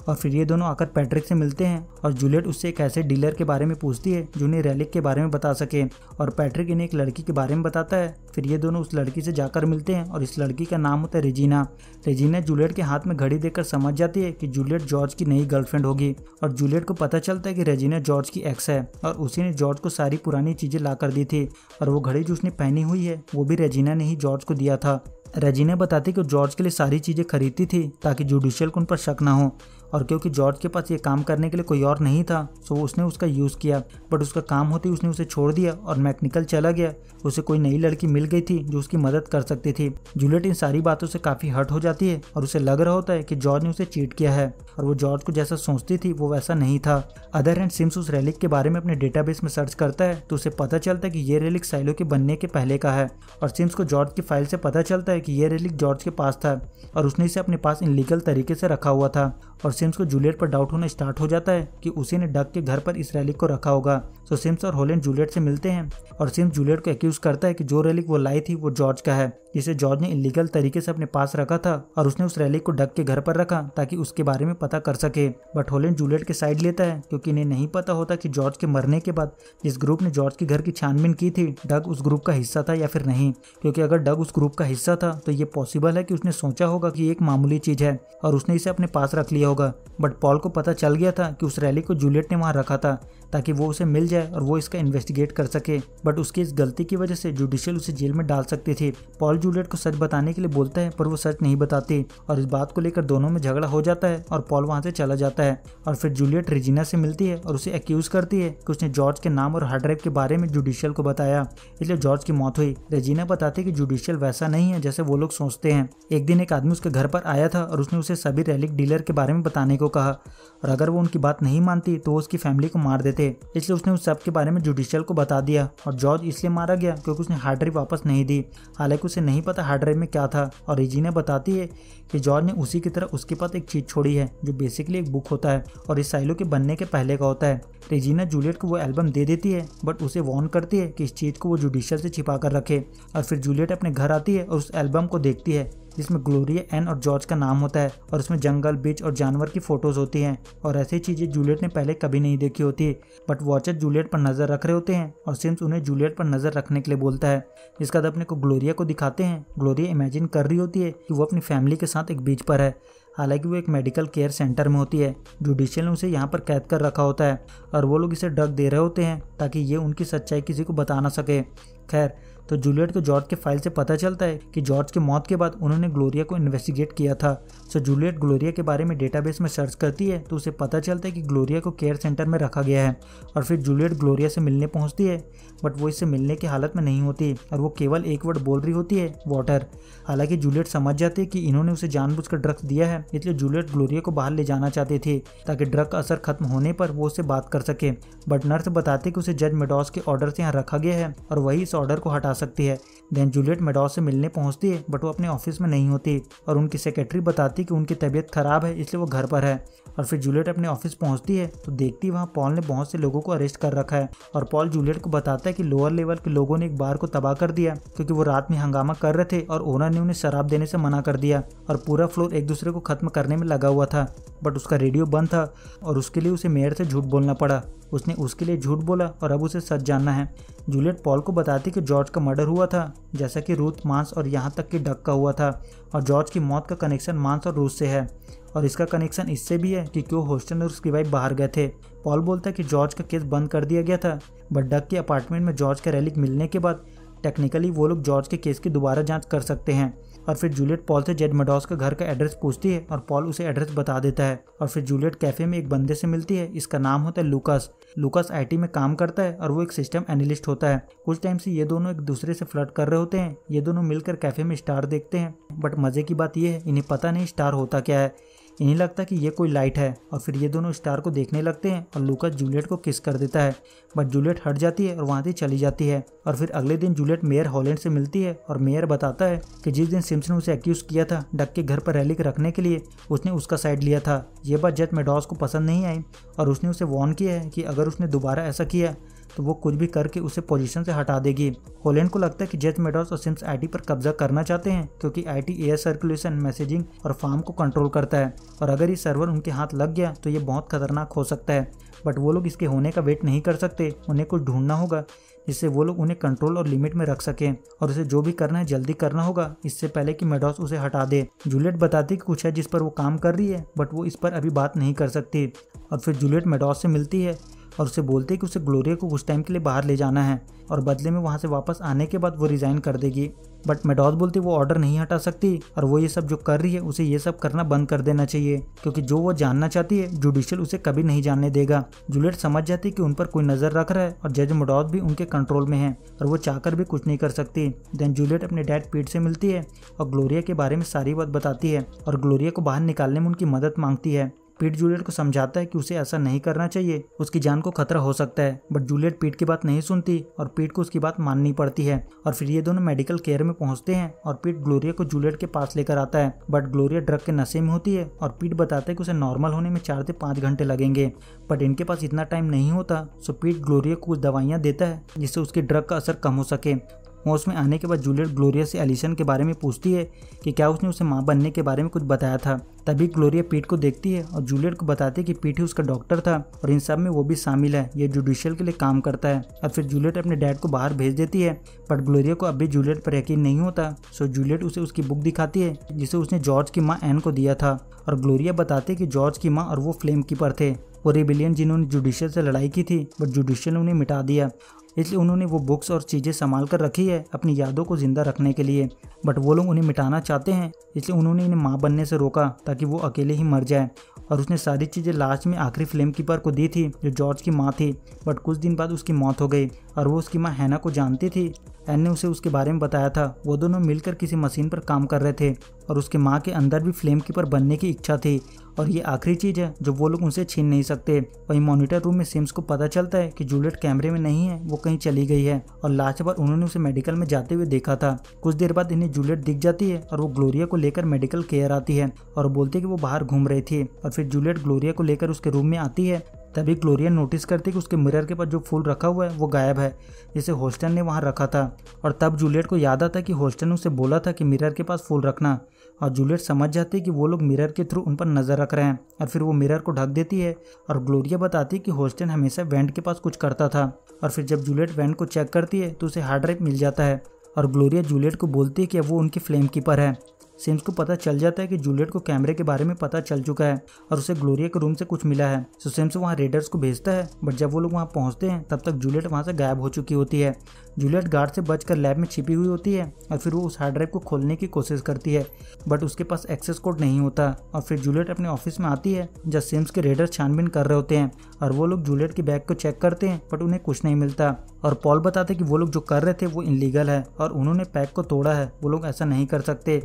और फिर ये दोनों आकर पैट्रिक से मिलते हैं और जूलियट उससे एक ऐसे डीलर के बारे में पूछती है जो उन्हें रैलिक के बारे में बता सके और पैट्रिक इन्हें एक लड़की के बारे में बताता है फिर ये दोनों उस लड़की से जाकर मिलते हैं और इस लड़की का नाम होता है रेजीना रेजीना जूलियट के हाथ में घड़ी देखकर समझ जाती है कि जूलियट जॉर्ज की नई गर्लफ्रेंड होगी और जूलियट को पता चलता है कि रेजीना जॉर्ज की एक्स है और उसी ने जॉर्ज को सारी पुरानी चीजें ला कर दी थी और वो घड़ी जो उसने पहनी हुई है वो भी रेजीना ने ही जॉर्ज को दिया था रेजीना बताती कि जॉर्ज के लिए सारी चीजें खरीदती थी ताकि जुडिशियल को उन पर शक ना हो और क्योंकि जॉर्ज के पास ये काम करने के लिए कोई और नहीं था सो उसने उसका यूज़ किया बट उसका काम होते उसने उसे छोड़ दिया और मैकनिकल चला गया उसे कोई नई लड़की मिल गई थी जो उसकी मदद कर सकती थी जूलियट इन सारी बातों से काफ़ी हर्ट हो जाती है और उसे लग रहा होता है कि जॉर्ज ने उसे चीट किया है और वो जॉर्ज को जैसा सोचती थी वो वैसा नहीं था अदर हैंड सिम्स उस रैलिक के बारे में अपने डेटाबेस में सर्च करता है तो उसे पता चलता है कि ये रेलिक साइलो के बनने के पहले का है और सिम्स को जॉर्ज की फाइल से पता चलता है कि ये रेलिक जॉर्ज के पास था और उसने इसे अपने पास इनलीगल तरीके से रखा हुआ था और सिम्स को जूलियट पर डाउट होना स्टार्ट हो जाता है कि उसी ने डक के घर पर इस रैलिक को रखा होगा तो सिम्स और होलैंड जूलियट से मिलते हैं और सिम्स जूलियट को एक्यूज करता है कि जो रैलिक वो लाई थी वो जॉर्ज का है जिसे जॉर्ज ने इलीगल तरीके से अपने पास रखा था और उसने उस रैलिक को डक के घर पर रखा ताकि उसके बारे में पता कर सके बट होलैंड जूलियट के साइड लेता है क्योंकि इन्हें नहीं पता होता कि जॉर्ज के मरने के बाद जिस ग्रुप ने जॉर्ज के घर की छानबीन की थी डग उस ग्रुप का हिस्सा था या फिर नहीं क्योंकि अगर डग उस ग्रुप का हिस्सा था तो ये पॉसिबल है कि उसने सोचा होगा कि एक मामूली चीज है और उसने इसे अपने पास रख लिया होगा बट पॉल को पता चल गया था कि उस रैली को जूलियट ने वहाँ रखा था ताकि वो उसे मिल जाए और वो इसका इन्वेस्टिगेट कर सके बट उसकी इस गलती की वजह से जुडिशियल उसे जेल में डाल सकती थी पॉल जूलियट को सच बताने के लिए बोलता है पर वो सच नहीं बताती और इस बात को लेकर दोनों में झगड़ा हो जाता है और पॉल वहाँ से चला जाता है और फिर जूलियट रिजीना से मिलती है और उसे एक्यूज करती है कि उसने जॉर्ज के नाम और हार्ड्राइव के बारे में जुडिशियल को बताया इसलिए जॉर्ज की मौत हुई रेजीना बताती है कि जुडिशियल वैसा नहीं है जैसे वो लोग सोचते हैं एक दिन एक आदमी उसके घर पर आया था और उसने उसे सभी रैलिक डीलर के बारे में बताने को कहा और अगर वो उनकी बात नहीं मानती तो उसकी फैमिली को मार देते इसलिए उसने उस सब के बारे में जुडिशियल को बता दिया और जॉर्ज इसलिए मारा गया क्योंकि उसने हार्ड ड्राइव वापस नहीं दी हालांकि उसे नहीं पता हार्ड ड्राइव में क्या था और रिजीना बताती है कि जॉर्ज ने उसी की तरह उसके पास एक चीज छोड़ी है जो बेसिकली एक बुक होता है और इस साइलो के बनने के पहले का होता है रेजीना जूलियट को वो एल्बम दे देती है बट उसे वॉर्न करती है कि इस चीज़ को वो जुडिशियल से छिपा कर रखे और फिर जूलियट अपने घर आती है और उस एल्बम को देखती है जिसमें ग्लोरिया एन और जॉर्ज का नाम होता है और उसमें जंगल बीच और जानवर की फोटोज होती हैं और ऐसी चीजें जूलियट ने पहले कभी नहीं देखी होती बट वॉचर जूलियट पर नजर रख रहे होते हैं और सिम्स उन्हें जूलियट पर नजर रखने के लिए बोलता है जिसका बाद अपने को ग्लोरिया को दिखाते हैं ग्लोरिया इमेजिन कर रही होती है कि वो अपनी फैमिली के साथ एक बीच पर है हालांकि वो एक मेडिकल केयर सेंटर में होती है जुडिशियल ने उसे यहाँ पर कैद कर रखा होता है और वो लोग इसे ड्रग दे रहे होते हैं ताकि ये उनकी सच्चाई किसी को बता ना सके खैर तो जूलियट को जॉर्ज के फाइल से पता चलता है कि जॉर्ज की मौत के बाद उन्होंने ग्लोरिया को इन्वेस्टिगेट किया था सो जूलियट ग्लोरिया के बारे में डेटाबेस में सर्च करती है तो उसे पता चलता है कि ग्लोरिया को केयर सेंटर में रखा गया है और फिर जूलियट ग्लोरिया से मिलने पहुंचती है बट वो इससे मिलने की हालत में नहीं होती और वो केवल एक वर्ड बोल रही होती है वाटर हालांकि जूलियट समझ जाती है कि इन्होंने उसे कर ड्रग्स दिया है इसलिए जूलियट ग्लोरिया को बाहर ले जाना चाहती थी ताकि ड्रग का असर खत्म होने पर वो उससे बात कर सके बट नर्स बताते कि उसे जज मेडॉस के ऑर्डर से यहाँ रखा गया है और वही इस ऑर्डर को हटा सकती है देन जूलियट मेडॉ से मिलने पहुंचती है बट वो अपने ऑफिस में नहीं होती और उनकी सेक्रेटरी बताती कि उनकी तबीयत खराब है इसलिए वो घर पर है और फिर जूलियट अपने ऑफिस पहुंचती है तो देखती है वहाँ पॉल ने बहुत से लोगों को अरेस्ट कर रखा है और पॉल जूलियट को बताता है कि लोअर लेवल के लोगों ने एक बार को तबाह कर दिया क्योंकि वो रात में हंगामा कर रहे थे और ओनर ने उन्हें शराब देने से मना कर दिया और पूरा फ्लोर एक दूसरे को खत्म करने में लगा हुआ था बट उसका रेडियो बंद था और उसके लिए उसे मेयर से झूठ बोलना पड़ा उसने उसके लिए झूठ बोला और अब उसे सच जानना है जूलियट पॉल को बताती कि जॉर्ज का मर्डर हुआ था जैसा कि रूथ मांस और यहाँ तक कि डक का हुआ था और जॉर्ज की मौत का कनेक्शन मांस और रूस से है और इसका कनेक्शन इससे भी है कि क्यों होस्टन और उसकी वाइफ बाहर गए थे पॉल बोलता है कि जॉर्ज का केस बंद कर दिया गया था बट डक के अपार्टमेंट में जॉर्ज का रैलिक मिलने के बाद टेक्निकली वो लोग जॉर्ज के केस की दोबारा जाँच कर सकते हैं और फिर जूलियट पॉल से जेड मडॉस का घर का एड्रेस पूछती है और पॉल उसे एड्रेस बता देता है और फिर जूलियट कैफे में एक बंदे से मिलती है इसका नाम होता है लुकास लुकास आईटी में काम करता है और वो एक सिस्टम एनालिस्ट होता है कुछ टाइम से ये दोनों एक दूसरे से फ्लर्ट कर रहे होते हैं ये दोनों मिलकर कैफे में स्टार देखते हैं बट मजे की बात यह है इन्हें पता नहीं स्टार होता क्या है इन्हें लगता है कि ये कोई लाइट है और फिर ये दोनों स्टार को देखने लगते हैं और लूका जूलियट को किस कर देता है बट जूलियट हट जाती है और वहाँ से चली जाती है और फिर अगले दिन जूलियट मेयर हॉलैंड से मिलती है और मेयर बताता है कि जिस दिन सिम्स ने उसे एक्यूज किया था डक के घर पर रैली रखने के लिए उसने उसका साइड लिया था ये बात जेट मेडॉस को पसंद नहीं आई और उसने उसे वॉर्न किया है कि अगर उसने दोबारा ऐसा किया तो वो कुछ भी करके उसे पोजीशन से हटा देगी होलैंड को लगता है कि जेट मेडोस और सिम्स आईटी पर कब्जा करना चाहते हैं क्योंकि आईटी एयर सर्कुलेशन मैसेजिंग और फार्म को कंट्रोल करता है और अगर ये सर्वर उनके हाथ लग गया तो ये बहुत खतरनाक हो सकता है बट वो लोग इसके होने का वेट नहीं कर सकते उन्हें कुछ ढूंढना होगा जिससे वो लोग उन्हें कंट्रोल और लिमिट में रख सकें और उसे जो भी करना है जल्दी करना होगा इससे पहले कि मेडोस उसे हटा दे जूलियट बताती कि कुछ है जिस पर वो काम कर रही है बट वो इस पर अभी बात नहीं कर सकती और फिर जूलियट मेडोस से मिलती है और उसे बोलते कि उसे ग्लोरिया को कुछ टाइम के लिए बाहर ले जाना है और बदले में वहाँ से वापस आने के बाद वो रिज़ाइन कर देगी बट मेडॉस बोलती वो ऑर्डर नहीं हटा सकती और वो ये सब जो कर रही है उसे ये सब करना बंद कर देना चाहिए क्योंकि जो वो जानना चाहती है जुडिशियल उसे कभी नहीं जानने देगा जूलियट समझ जाती है कि उन पर कोई नजर रख रहा है और जज मेडॉस भी उनके कंट्रोल में है और वो चाहकर भी कुछ नहीं कर सकती देन जूलियट अपने डैड पीट से मिलती है और ग्लोरिया के बारे में सारी बात बताती है और ग्लोरिया को बाहर निकालने में उनकी मदद मांगती है पीट जूलियट को समझाता है कि उसे ऐसा नहीं करना चाहिए उसकी जान को खतरा हो सकता है बट जूलियट पीट की बात नहीं सुनती और पीट को उसकी बात माननी पड़ती है और फिर ये दोनों मेडिकल केयर में पहुंचते हैं और पीट ग्लोरिया को जूलियट के पास लेकर आता है बट ग्लोरिया ड्रग के नशे में होती है और पीट बताता है कि उसे नॉर्मल होने में चार से पाँच घंटे लगेंगे बट इनके पास इतना टाइम नहीं होता सो पीट ग्लोरिया को कुछ दवाइयाँ देता है जिससे उसके ड्रग का असर कम हो सके होश में आने के बाद जूलियट ग्लोरिया से एलिसन के बारे में पूछती है कि क्या उसने उसे माँ बनने के बारे में कुछ बताया था तभी ग्लोरिया पीट को देखती है और जूलियट को बताती है कि पीट ही उसका डॉक्टर था और इन सब में वो भी शामिल है ये जुडिशियल के लिए काम करता है और फिर जूलियट अपने डैड को बाहर भेज देती है बट ग्लोरिया को अब भी जूलियट पर यकीन नहीं होता सो जूलियट उसे उसकी बुक दिखाती है जिसे उसने जॉर्ज की माँ एन को दिया था और ग्लोरिया बताती है कि जॉर्ज की माँ और वो फ्लेम कीपर थे वो रिबिलियन जिन्होंने जुडिशियल से लड़ाई की थी बट जुडिशियल ने उन्हें मिटा दिया इसलिए उन्होंने वो बुक्स और चीज़ें संभाल कर रखी है अपनी यादों को ज़िंदा रखने के लिए बट वो लोग उन्हें मिटाना चाहते हैं इसलिए उन्होंने इन्हें माँ बनने से रोका ताकि वो अकेले ही मर जाए और उसने सारी चीज़ें लास्ट में आखिरी फ्लेम कीपर को दी थी जो जॉर्ज की माँ थी बट कुछ दिन बाद उसकी मौत हो गई और वो उसकी माँ हैना को जानती थी एन ने उसे उसके बारे में बताया था वो दोनों मिलकर किसी मशीन पर काम कर रहे थे और उसके माँ के अंदर भी फ्लेम कीपर बनने की इच्छा थी और ये आखिरी चीज़ है जो वो लोग उनसे छीन नहीं सकते वहीं मॉनिटर रूम में सिम्स को पता चलता है कि जूलियट कैमरे में नहीं है वो कहीं चली गई है और लास्ट बार उन्होंने उसे मेडिकल में जाते हुए देखा था कुछ देर बाद इन्हें जूलियट दिख जाती है और वो ग्लोरिया को लेकर मेडिकल केयर आती है और बोलती है कि वो बाहर घूम रही थी और फिर जूलियट ग्लोरिया को लेकर उसके रूम में आती है तभी क्लोरियन नोटिस करती है कि उसके मिरर के पास जो फूल रखा हुआ है वो गायब है जिसे होस्टन ने वहाँ रखा था और तब जूलियट को याद आता कि होस्टन उसे बोला था कि मिरर के पास फूल रखना और जूलियट समझ जाती है कि वो लोग मिरर के थ्रू उन पर नज़र रख रहे हैं और फिर वो मिरर को ढक देती है और ग्लोरिया बताती है कि होस्टन हमेशा वेंट के पास कुछ करता था और फिर जब जूलियट वेंट को चेक करती है तो उसे हार्ड ड्राइव मिल जाता है और ग्लोरिया जूलियट को बोलती है कि वो उनकी फ्लेम कीपर है सेम्स को पता चल जाता है कि जूलियट को कैमरे के बारे में पता चल चुका है और उसे ग्लोरिया के रूम से कुछ मिला है सो सेम्स वहाँ रेडर्स को भेजता है बट जब वो लोग वहाँ पहुँचते हैं तब तक जूलियट वहाँ से गायब हो चुकी होती है जूलियट गार्ड से बचकर लैब में छिपी हुई होती है और फिर वो उस हार्ड ड्राइव को खोलने की कोशिश करती है बट उसके पास एक्सेस कोड नहीं होता और फिर जूलियट अपने ऑफिस में आती है जब सिम्स के रेडर छानबीन कर रहे होते हैं और वो लोग जूलियट के बैग को चेक करते हैं बट उन्हें कुछ नहीं मिलता और पॉल बताते कि वो लोग जो कर रहे थे वो इनलीगल है और उन्होंने पैक को तोड़ा है वो लोग ऐसा नहीं कर सकते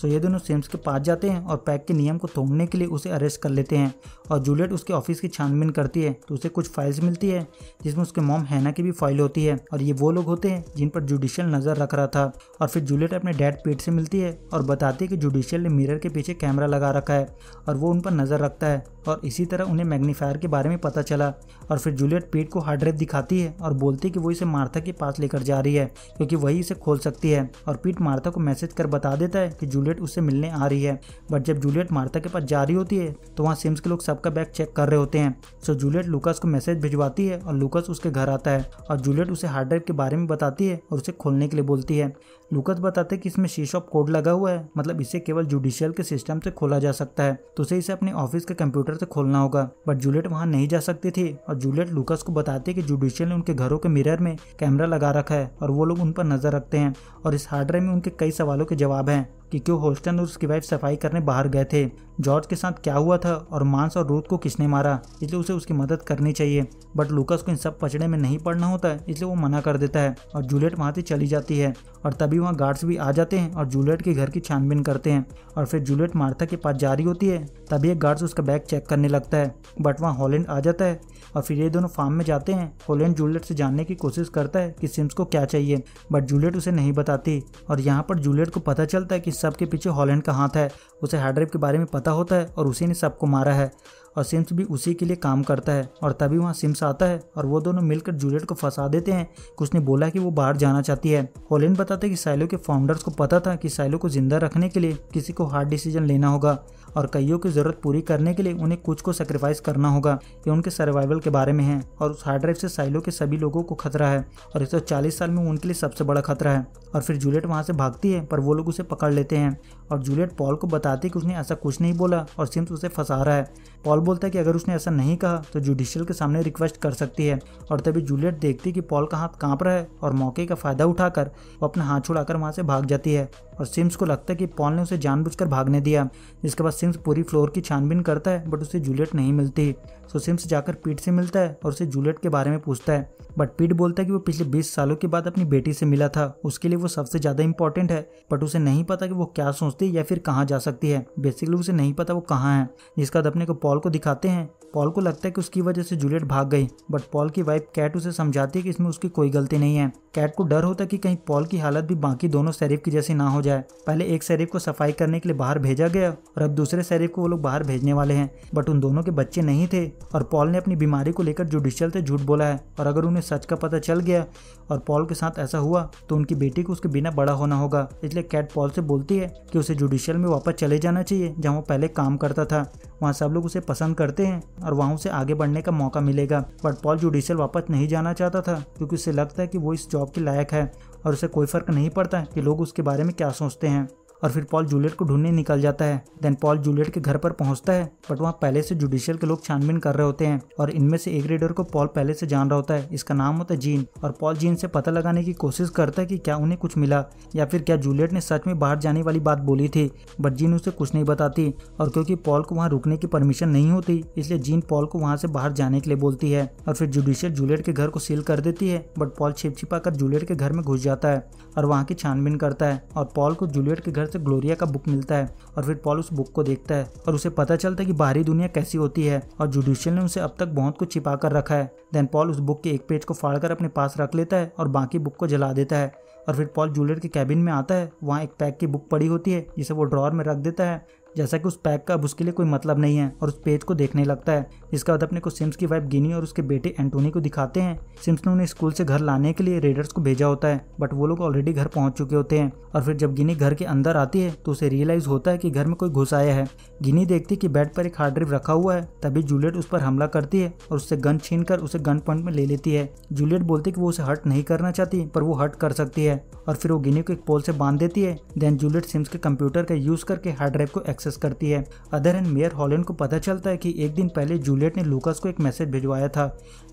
सो ये दोनों सिम्स के पास जाते हैं और पैक के नियम को तोड़ने के लिए उसे अरेस्ट कर लेते हैं और जूलियट उसके ऑफिस की छानबीन करती है तो उसे कुछ फाइल्स मिलती है जिसमें उसके मॉम हैना की भी फाइल होती है और ये वो लोग होते हैं जिन पर जुडिशियल नज़र रख रहा था और फिर जूलियट अपने डैड पेट से मिलती है और बताती है कि जुडिशियल ने मिरर के पीछे कैमरा लगा रखा है और वो उन पर नज़र रखता है और इसी तरह उन्हें मैग्नीफायर के बारे में पता चला और फिर जूलियट पेट को हार्ड ड्राइव दिखाती है और बोलती है कि वो इसे मार्था के पास लेकर जा रही है क्योंकि वही इसे खोल सकती है और पीट मार्था को मैसेज कर बता देता है कि जूलियट उससे मिलने आ रही है बट जब जूलियट मार्था के पास जा रही होती है तो वहाँ सिम्स के लोग सबका बैग चेक कर रहे होते हैं सो जूलियट लुकास को मैसेज भिजवाती है और लुकास उसके घर आता है और जूलियट उसे हार्ड ड्राइव के बारे में में बताती है और उसे खोलने के लिए बोलती है लुकस बताते कि इसमें शीश ऑफ कोड लगा हुआ है मतलब इसे केवल जुडिशियल के सिस्टम से खोला जा सकता है तो उसे इसे अपने ऑफिस के कंप्यूटर से खोलना होगा बट जूलियट वहाँ नहीं जा सकती थी और जूलियट लुकस को बताती है कि जुडिशियल ने उनके घरों के मिरर में कैमरा लगा रखा है और वो लोग उन पर नजर रखते हैं और इस हार्ड ड्राइव में उनके कई सवालों के जवाब हैं क्योंकि होस्टन और उसकी वाइफ सफाई करने बाहर गए थे जॉर्ज के साथ क्या हुआ था और मांस और रूथ को किसने मारा इसलिए उसे उसकी मदद करनी चाहिए बट लूकस को इन सब पचड़े में नहीं पड़ना होता है इसलिए वो मना कर देता है और जूलियट वहाँ से चली जाती है और तभी वहाँ गार्ड्स भी आ जाते हैं और जूलियट के घर की छानबीन करते हैं और फिर जूलियट मार्था के पास जा रही होती है तभी एक गार्ड्स उसका बैग चेक करने लगता है बट वहाँ हॉलैंड आ जाता है और फिर ये दोनों फार्म में जाते हैं हॉलैंड जूलियट से जानने की कोशिश करता है कि सिम्स को क्या चाहिए बट जूलियट उसे नहीं बताती और यहाँ पर जूलियट को पता चलता है कि सबके पीछे हॉलैंड का हाथ है उसे हार्ड्राइव के बारे में पता होता है और उसी ने सबको मारा है और सिम्स भी उसी के लिए काम करता है और तभी वहाँ सिम्स आता है और वो दोनों मिलकर जूलियट को फंसा देते हैं कि उसने बोला कि वो बाहर जाना चाहती है होलैंड बताते कि साइलो के फाउंडर्स को पता था कि साइलो को जिंदा रखने के लिए किसी को हार्ड डिसीजन लेना होगा और कईयों की जरूरत पूरी करने के लिए उन्हें कुछ को सेक्रीफाइस करना होगा ये उनके सर्वाइवल के बारे में है और उस हार्ड ड्राइव से साइलो के सभी लोगों को खतरा है और एक साल में उनके लिए सबसे बड़ा खतरा है और फिर जूलियट वहाँ से भागती है पर वो लोग उसे पकड़ लेते देते हैं और जूलियट पॉल को बताती है कि उसने ऐसा कुछ नहीं बोला और सिम्स उसे फंसा रहा है पॉल बोलता है कि अगर उसने ऐसा नहीं कहा तो जुडिशियल के सामने रिक्वेस्ट कर सकती है और तभी जूलियट देखती है कि पॉल का हाथ कांप रहा है और मौके का फायदा उठाकर वो अपना हाथ छुड़ाकर वहां से भाग जाती है और सिम्स को लगता है कि पॉल ने उसे जानबूझकर भागने दिया जिसके बाद सिम्स पूरी फ्लोर की छानबीन करता है बट उसे जूलियट नहीं मिलती तो सिम्स जाकर पीट से मिलता है और उसे जूलियट के बारे में पूछता है बट पीट बोलता है कि वो पिछले 20 सालों के बाद अपनी बेटी से मिला था उसके लिए वो सबसे ज़्यादा इंपॉर्टेंट है बट उसे नहीं पता कि वो क्या सोचती है या फिर कहाँ जा सकती है बेसिकली उसे नहीं पता वो कहाँ है जिसका अपने को पॉल को दिखाते हैं पॉल को लगता है कि उसकी वजह से जूलियट भाग गई बट पॉल की वाइफ कैट उसे समझाती है कि इसमें उसकी कोई गलती नहीं है कैट को डर होता है कि कहीं पॉल की हालत भी बाकी दोनों शरीफ की जैसी ना हो जाए पहले एक शरीफ को सफाई करने के लिए बाहर भेजा गया और अब दूसरे शरीफ को वो लोग बाहर भेजने वाले हैं बट उन दोनों के बच्चे नहीं थे और पॉल ने अपनी बीमारी को लेकर जुडिशियल से झूठ बोला है और अगर उन्हें सच का पता चल गया और पॉल के साथ ऐसा हुआ तो उनकी बेटी को उसके बिना बड़ा होना होगा इसलिए कैट पॉल से बोलती है कि उसे जुडिशियल में वापस चले जाना चाहिए जहाँ वो पहले काम करता था वहाँ सब लोग उसे पसंद करते हैं और वहाँ से आगे बढ़ने का मौका मिलेगा बट पॉल जुडिशियल वापस नहीं जाना चाहता था क्योंकि उसे लगता है कि वो इस जॉब के लायक है और उसे कोई फर्क नहीं पड़ता कि लोग उसके बारे में क्या सोचते हैं और फिर पॉल जूलियट को ढूंढने निकल जाता है देन पॉल जूलियट के घर पर पहुंचता है बट वहाँ पहले से जुडिशियल के लोग छानबीन कर रहे होते हैं और इनमें से एक रेडर को पॉल पहले से जान रहा होता है इसका नाम होता है जीन और पॉल जीन से पता लगाने की कोशिश करता है कि क्या उन्हें कुछ मिला या फिर क्या जूलियट ने सच में बाहर जाने वाली बात बोली थी बट जीन उसे कुछ नहीं बताती और क्योंकि पॉल को वहाँ रुकने की परमिशन नहीं होती इसलिए जीन पॉल को वहाँ से बाहर जाने के लिए बोलती है और फिर जुडिशियल जूलियट के घर को सील कर देती है बट पॉल छिप छिपा कर जूलियट के घर में घुस जाता है और वहाँ की छानबीन करता है और पॉल को जूलियट के घर से ग्लोरिया का बुक मिलता है और फिर पॉल उस बुक को देखता है और उसे पता चलता है कि बाहरी दुनिया कैसी होती है और जुडिशियल ने उसे अब तक बहुत कुछ छिपा कर रखा है देन पॉल उस बुक के एक पेज को फाड़कर अपने पास रख लेता है और बाकी बुक को जला देता है और फिर पॉल जूलियर के कैबिन में आता है वहाँ एक पैक की बुक पड़ी होती है जिसे वो ड्रॉर में रख देता है जैसा कि उस पैक का अब उसके लिए कोई मतलब नहीं है और उस पेज को देखने लगता है इसके बाद अपने को सिम्स की वाइफ गिनी और उसके बेटे एंटोनी को दिखाते हैं सिम्स ने उन्हें स्कूल से घर लाने के लिए रेडर्स को भेजा होता है बट वो लोग ऑलरेडी घर पहुंच चुके होते हैं और फिर जब गिनी घर के अंदर आती है तो उसे रियलाइज होता है कि घर में कोई घुस आया है गिनी देखती कि बेड पर एक हार्ड ड्राइव रखा हुआ है तभी जूलियट उस पर हमला करती है और उससे गन छीन कर उसे गन पॉइंट में ले लेती है जूलियट बोलती कि वो उसे हर्ट नहीं करना चाहती पर वो हर्ट कर सकती है और फिर वो गिनी को एक पोल से बांध देती है देन जूलियट सिम्स के कंप्यूटर का यूज करके हार्ड ड्राइव को सक्सेस करती है अदर एंड मेयर हॉलैंड को पता चलता है कि एक दिन पहले जूलियट ने लूकस को एक मैसेज भिजवाया था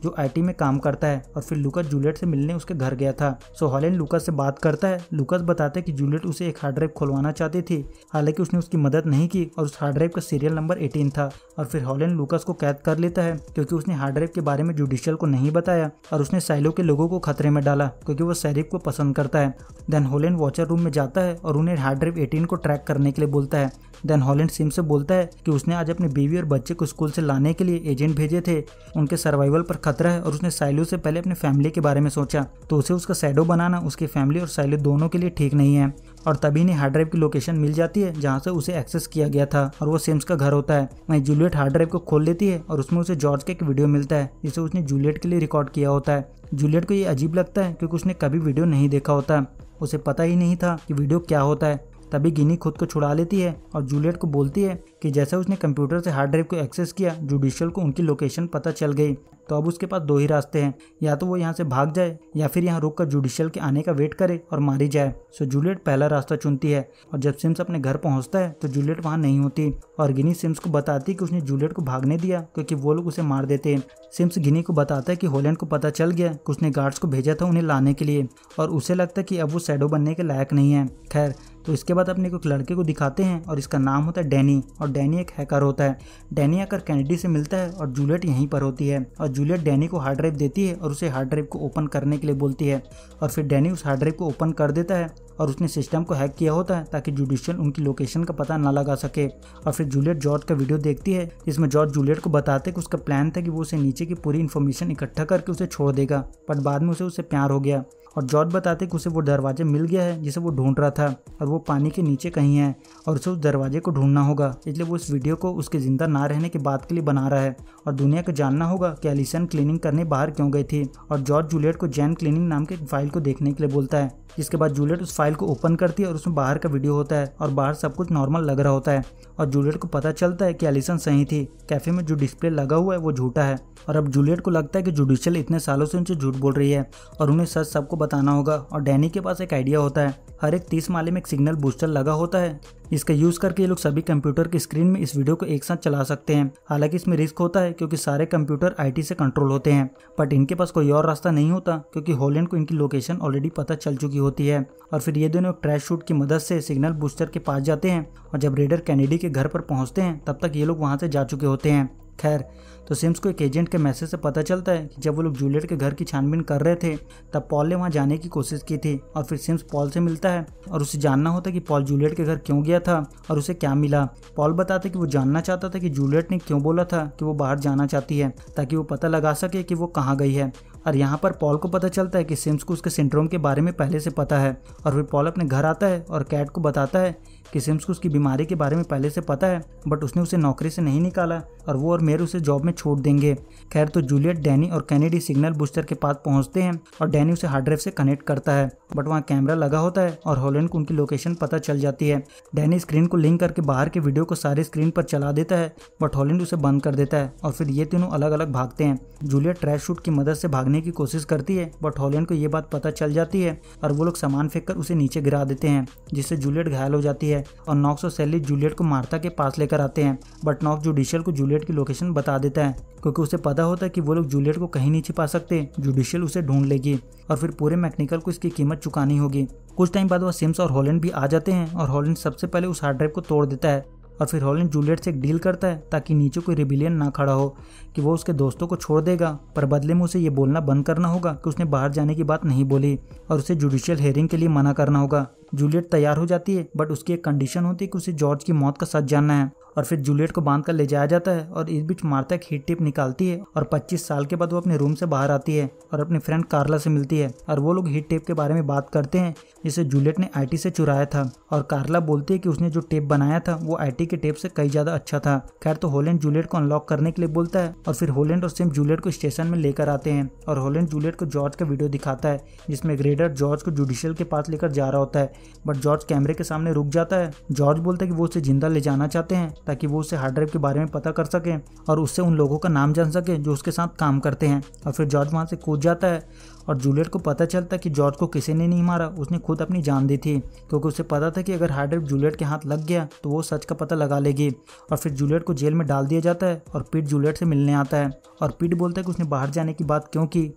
जो आईटी में काम करता है और फिर लूकस जूलियट से मिलने उसके घर गया था सो हॉलैंड लूकस से बात करता है लूकस बताता है कि जूलियट उसे एक हार्ड ड्राइव खुलवाना चाहती थी हालांकि उसने उसकी मदद नहीं की और उस हार्ड ड्राइव का सीरियल नंबर एटीन था और फिर हॉलैंड लूकस को कैद कर लेता है क्योंकि उसने हार्ड ड्राइव के बारे में जुडिशियल को नहीं बताया और उसने साइलो के लोगों को खतरे में डाला क्योंकि वो सैरिफ को पसंद करता है देन हॉलैंड वॉचर रूम में जाता है और उन्हें हार्ड ड्राइव एटीन को ट्रैक करने के लिए बोलता है देन हॉलैंड सिम से बोलता है कि उसने आज अपने बीवी और बच्चे को स्कूल से लाने के लिए एजेंट भेजे थे उनके सर्वाइवल पर खतरा है और उसने साइलू से पहले अपनी फैमिली के बारे में सोचा तो उसे उसका सैडो बनाना उसकी फैमिली और साइलू दोनों के लिए ठीक नहीं है और तभी इन्हें हार्ड ड्राइव की लोकेशन मिल जाती है जहाँ से उसे एक्सेस किया गया था और वो सेम्स का घर होता है वहीं जूलियट हार्ड ड्राइव को खोल लेती है और उसमें उसे जॉर्ज का एक वीडियो मिलता है जिसे उसने जूलियट के लिए रिकॉर्ड किया होता है जूलियट को ये अजीब लगता है क्योंकि उसने कभी वीडियो नहीं देखा होता उसे पता ही नहीं था कि वीडियो क्या होता है तभी गिनी खुद को छुड़ा लेती है और जूलियट को बोलती है कि जैसे उसने कंप्यूटर से हार्ड ड्राइव को एक्सेस किया जुडिशियल को उनकी लोकेशन पता चल गई तो अब उसके पास दो ही रास्ते हैं या तो वो यहाँ से भाग जाए या फिर यहाँ रुक कर जुडिशियल के आने का वेट करे और मारी जाए सो जूलियट पहला रास्ता चुनती है और जब सिम्स अपने घर पहुँचता है तो जूलियट वहाँ नहीं होती और गिनी सिम्स को बताती कि उसने जूलियट को भागने दिया क्योंकि वो लोग उसे मार देते हैं सिम्स गिनी को बताता है कि होलैंड को पता चल गया कि उसने गार्ड्स को भेजा था उन्हें लाने के लिए और उसे लगता है कि अब वो सैडो बनने के लायक नहीं है खैर तो इसके बाद अपने को एक लड़के को दिखाते हैं और इसका नाम होता है डैनी और डैनी एक हैकर होता है डैनी आकर कैनेडी से मिलता है और जूलियट यहीं पर होती है और जूलियट डैनी को हार्ड ड्राइव देती है और उसे हार्ड ड्राइव को ओपन करने के लिए बोलती है और फिर डैनी उस हार्ड ड्राइव को ओपन कर देता है और उसने सिस्टम को हैक किया होता है ताकि जुडिशियल उनकी लोकेशन का पता ना लगा सके और फिर जूलियट जॉर्ज का वीडियो देखती है जिसमें जॉर्ज जूलियट को बताते कि उसका प्लान था कि वो उसे नीचे की पूरी इन्फॉर्मेशन इकट्ठा करके उसे छोड़ देगा बट बाद में उसे उसे प्यार हो गया और जॉर्ज बताते कि उसे वो दरवाजे मिल गया है जिसे वो ढूंढ रहा था और वो पानी के नीचे कहीं है और उसे उस दरवाजे को ढूंढना होगा इसलिए वो इस वीडियो को उसके ज़िंदा ना रहने के बाद के लिए बना रहा है और दुनिया को जानना होगा कि एलिसन क्लीनिंग करने बाहर क्यों गई थी और जॉर्ज जूलियट को जैन क्लीनिंग नाम के फाइल को देखने के लिए बोलता है जिसके बाद जूलियट उस फाइल को ओपन करती है और उसमें बाहर का वीडियो होता है और बाहर सब कुछ नॉर्मल लग रहा होता है और जूलियट को पता चलता है कि एलिसन सही थी कैफे में जो डिस्प्ले लगा हुआ है वो झूठा है और अब जूलियट को लगता है कि जुडिशियल इतने सालों से उनसे झूठ बोल रही है और उन्हें सच सबको बताना होगा और डैनी के पास एक आइडिया होता है हर एक तीस माले में एक सिग्नल बूस्टर लगा होता है इसका यूज करके ये लोग सभी कंप्यूटर की स्क्रीन में इस वीडियो को एक साथ चला सकते हैं हालांकि इसमें रिस्क होता है क्योंकि सारे कंप्यूटर आईटी से कंट्रोल होते हैं बट इनके पास कोई और रास्ता नहीं होता क्योंकि होलैंड को इनकी लोकेशन ऑलरेडी पता चल चुकी होती है और फिर ये दोनों ट्रैश शूट की मदद से सिग्नल बूस्टर के पास जाते हैं और जब रेडर कैनेडी के घर पर पहुंचते हैं तब तक ये लोग वहां से जा चुके होते हैं खैर तो सिम्स को एक एजेंट के मैसेज से पता चलता है कि जब वो लोग जूलियट के घर की छानबीन कर रहे थे तब पॉल ने वहाँ जाने की कोशिश की थी और फिर सिम्स पॉल से मिलता है और उसे जानना होता है कि पॉल जूलियट के घर क्यों गया था और उसे क्या मिला पॉल बताते कि वो जानना चाहता था कि जूलियट ने क्यों बोला था कि वो बाहर जाना चाहती है ताकि वो पता लगा सके कि वो कहाँ गई है और यहाँ पर पॉल को पता चलता है कि सिम्स को उसके सिंड्रोम के बारे में पहले से पता है और फिर पॉल अपने घर आता है और कैट को बताता है कि सिम्स को उसकी बीमारी के बारे में पहले से पता है बट उसने उसे नौकरी से नहीं निकाला और वो और मेरे उसे जॉब में छोड़ देंगे खैर तो जूलियट डैनी और कैनेडी सिग्नल बूस्टर के पास पहुंचते हैं और डैनी उसे हार्ड ड्राइव से कनेक्ट करता है बट वहाँ कैमरा लगा होता है और हॉलैंड को उनकी लोकेशन पता चल जाती है डैनी स्क्रीन को लिंक करके बाहर के वीडियो को सारे स्क्रीन पर चला देता है बट हॉलैंड उसे बंद कर देता है और फिर ये तीनों अलग अलग भागते हैं जूलियट ट्रैश शूट की मदद से भागने की कोशिश करती है बट हॉलैंड को ये बात पता चल जाती है और वो लोग सामान फेंक कर उसे नीचे गिरा देते हैं जिससे जूलियट घायल हो जाती है है और नॉक्स और सैली जूलियट को मार्था के पास लेकर आते हैं बट नॉक्स जुडिशियल को जूलियट की लोकेशन बता देता है क्योंकि उसे पता होता है कि वो लोग जूलियट को कहीं नहीं छिपा सकते जुडिशियल उसे ढूंढ लेगी और फिर पूरे मैकेनिकल को इसकी कीमत चुकानी होगी कुछ टाइम बाद वह सिम्स और हॉलैंड भी आ जाते हैं और हॉलैंड सबसे पहले उस हार्ड ड्राइव को तोड़ देता है और फिर हॉलैंड जूलियट से एक डील करता है ताकि नीचे कोई रिबिलियन ना खड़ा हो कि वो उसके दोस्तों को छोड़ देगा पर बदले में उसे ये बोलना बंद करना होगा कि उसने बाहर जाने की बात नहीं बोली और उसे जुडिशियल हेयरिंग के लिए मना करना होगा जूलियट तैयार हो जाती है बट उसकी एक कंडीशन होती है कि उसे जॉर्ज की मौत का सच जानना है और फिर जूलियट को बांध कर ले जाया जाता है और इस बीच मारता एक हीट टिप निकालती है और 25 साल के बाद वो अपने रूम से बाहर आती है और अपने फ्रेंड कार्ला से मिलती है और वो लोग हीट टेप के बारे में बात करते हैं जिसे जूलियट ने आईटी से चुराया था और कार्ला बोलती है कि उसने जो टेप बनाया था वो आईटी के टेप से कई ज्यादा अच्छा था खैर तो होलैंड जूलियट को अनलॉक करने के लिए बोलता है और फिर होलैंड और सेम जूलियट को स्टेशन में लेकर आते हैं और होलैंड जूलियट को जॉर्ज का वीडियो दिखाता है जिसमें ग्रेडर जॉर्ज को जुडिशियल के पास लेकर जा रहा होता है बट जॉर्ज कैमरे के सामने रुक जाता है जॉर्ज बोलता है कि वो उसे जिंदा ले जाना चाहते हैं ताकि वो उसे हार्ड ड्राइव के बारे में पता कर सकें और उससे उन लोगों का नाम जान सकें जो उसके साथ काम करते हैं और फिर जॉर्ज वहाँ से कूद जाता है और जूलियट को पता चलता है कि जॉर्ज को किसी ने नहीं मारा उसने खुद अपनी जान दी थी क्योंकि उसे पता था कि अगर हार्ड ड्राइव जूलियट के हाथ लग गया तो वो सच का पता लगा लेगी और फिर जूलियट को जेल में डाल दिया जाता है और पीट जूलियट से मिलने आता है और पीट बोलता है कि उसने बाहर जाने की बात क्यों की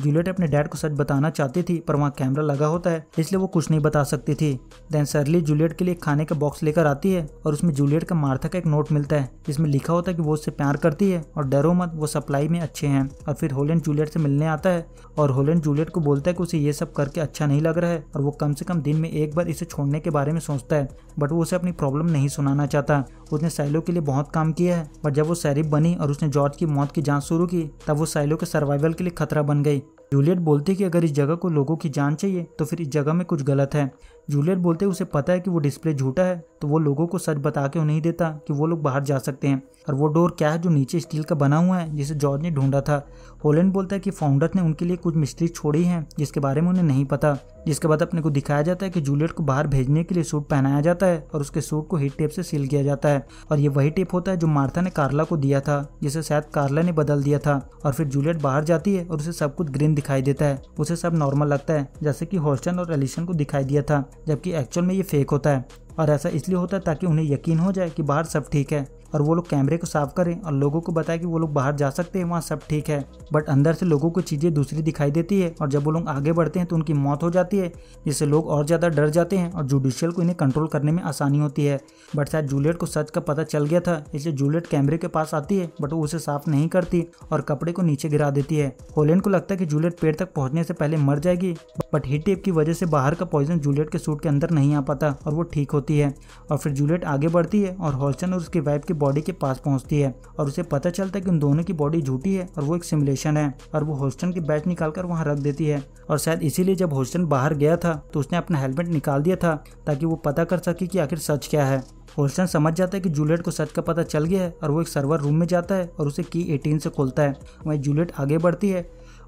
जूलियट अपने डैड को सच बताना चाहती थी पर वहाँ कैमरा लगा होता है इसलिए वो कुछ नहीं बता सकती थी देन सरली जूलियट के लिए खाने का बॉक्स लेकर आती है और उसमें जूलियट का मार्था का एक नोट मिलता है जिसमें लिखा होता है कि वो उससे प्यार करती है और डरो मत वो सप्लाई में अच्छे हैं और फिर होलैंड जूलियट से मिलने आता है और होलैंड जूलियट को बोलता है कि उसे ये सब करके अच्छा नहीं लग रहा है और वो कम से कम दिन में एक बार इसे छोड़ने के बारे में सोचता है बट वो उसे अपनी प्रॉब्लम नहीं सुनाना चाहता उसने साइलो के लिए बहुत काम किया है बट जब वो सैरिफ बनी और उसने जॉर्ज की मौत की जाँच शुरू की तब वो साइलो के सर्वाइवल के लिए खतरा बन गई जूलियट बोलती है कि अगर इस जगह को लोगों की जान चाहिए तो फिर इस जगह में कुछ गलत है जूलियट बोलते उसे पता है कि वो डिस्प्ले झूठा है तो वो लोगों को सच बता के नहीं देता कि वो लोग बाहर जा सकते हैं और वो डोर क्या है जो नीचे स्टील का बना हुआ है जिसे जॉर्ज ने ढूंढा था होलैंड बोलता है कि फाउंडर ने उनके लिए कुछ मिस्ट्री छोड़ी हैं जिसके बारे में उन्हें नहीं पता जिसके बाद अपने को दिखाया जाता है कि जूलियट को बाहर भेजने के लिए सूट पहनाया जाता है और उसके सूट को हीट टेप से सील किया जाता है और ये वही टेप होता है जो मार्था ने कार्ला को दिया था जिसे शायद कार्ला ने बदल दिया था और फिर जूलियट बाहर जाती है और उसे सब कुछ ग्रीन दिखाई देता है उसे सब नॉर्मल लगता है जैसे की हॉस्टन और एलिशन को दिखाई दिया था जबकि एक्चुअल में ये फेक होता है और ऐसा इसलिए होता है ताकि उन्हें यकीन हो जाए कि बाहर सब ठीक है और वो लोग कैमरे को साफ करें और लोगों को बताएं कि वो लोग बाहर जा सकते हैं वहाँ सब ठीक है बट अंदर से लोगों को चीज़ें दूसरी दिखाई देती है और जब वो लोग आगे बढ़ते हैं तो उनकी मौत हो जाती है जिससे लोग और ज़्यादा डर जाते हैं और जुडिशियल को इन्हें कंट्रोल करने में आसानी होती है बट शायद जूलियट को सच का पता चल गया था इसलिए जूलियट कैमरे के पास आती है बट वो उसे साफ नहीं करती और कपड़े को नीचे गिरा देती है होलैंड को लगता है कि जूलियट पेड़ तक पहुंचने से पहले मर जाएगी बट हीट टेप की वजह से बाहर का पॉइजन जूलियट के सूट के अंदर नहीं आ पाता और वो ठीक होती है और फिर जूलियट आगे बढ़ती है और हॉलसन और उसकी वाइफ के बॉडी के पास पहुंचती है और उसे पता चलता है कि उन दोनों की बॉडी झूठी है और वो एक सिमुलेशन है और वो होस्टन की बैच निकाल कर वहाँ रख देती है और शायद इसीलिए जब होस्टन बाहर गया था तो उसने अपना हेलमेट निकाल दिया था ताकि वो पता कर सके कि आखिर सच क्या है होल्स्टन समझ जाता है कि जूलियट को सच का पता चल गया है और वो एक सर्वर रूम में जाता है और उसे की एटीन से खोलता है वहीं जूलियट आगे बढ़ती है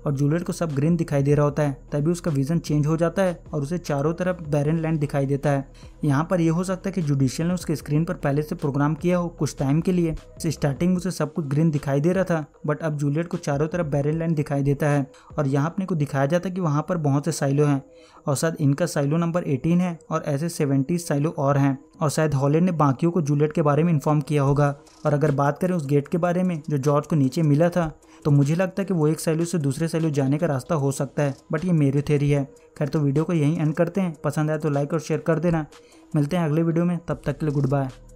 और जूलियट को सब ग्रीन दिखाई दे रहा होता है तभी उसका विजन चेंज हो जाता है और उसे चारों तरफ बैरन लैंड दिखाई देता है यहाँ पर यह हो सकता है कि जुडिशियल ने उसके स्क्रीन पर पहले से प्रोग्राम किया हो कुछ टाइम के लिए स्टार्टिंग में उसे सब कुछ ग्रीन दिखाई दे रहा था बट अब जूलियट को चारों तरफ बैरन लैंड दिखाई देता है और यहाँ अपने को दिखाया जाता है कि वहाँ पर बहुत से साइलो हैं और शायद इनका साइलो नंबर एटीन है और ऐसे सेवेंटी साइलो और हैं और शायद हॉलैंड ने बाकियों को जूलियट के बारे में इन्फॉर्म किया होगा और अगर बात करें उस गेट के बारे में जो जॉर्ज को नीचे मिला था तो मुझे लगता है कि वो एक सैल्यू से दूसरे सैल्यू जाने का रास्ता हो सकता है बट ये मेरी थेरी है खैर तो वीडियो को यहीं एंड करते हैं पसंद आए तो लाइक और शेयर कर देना मिलते हैं अगले वीडियो में तब तक के लिए गुड बाय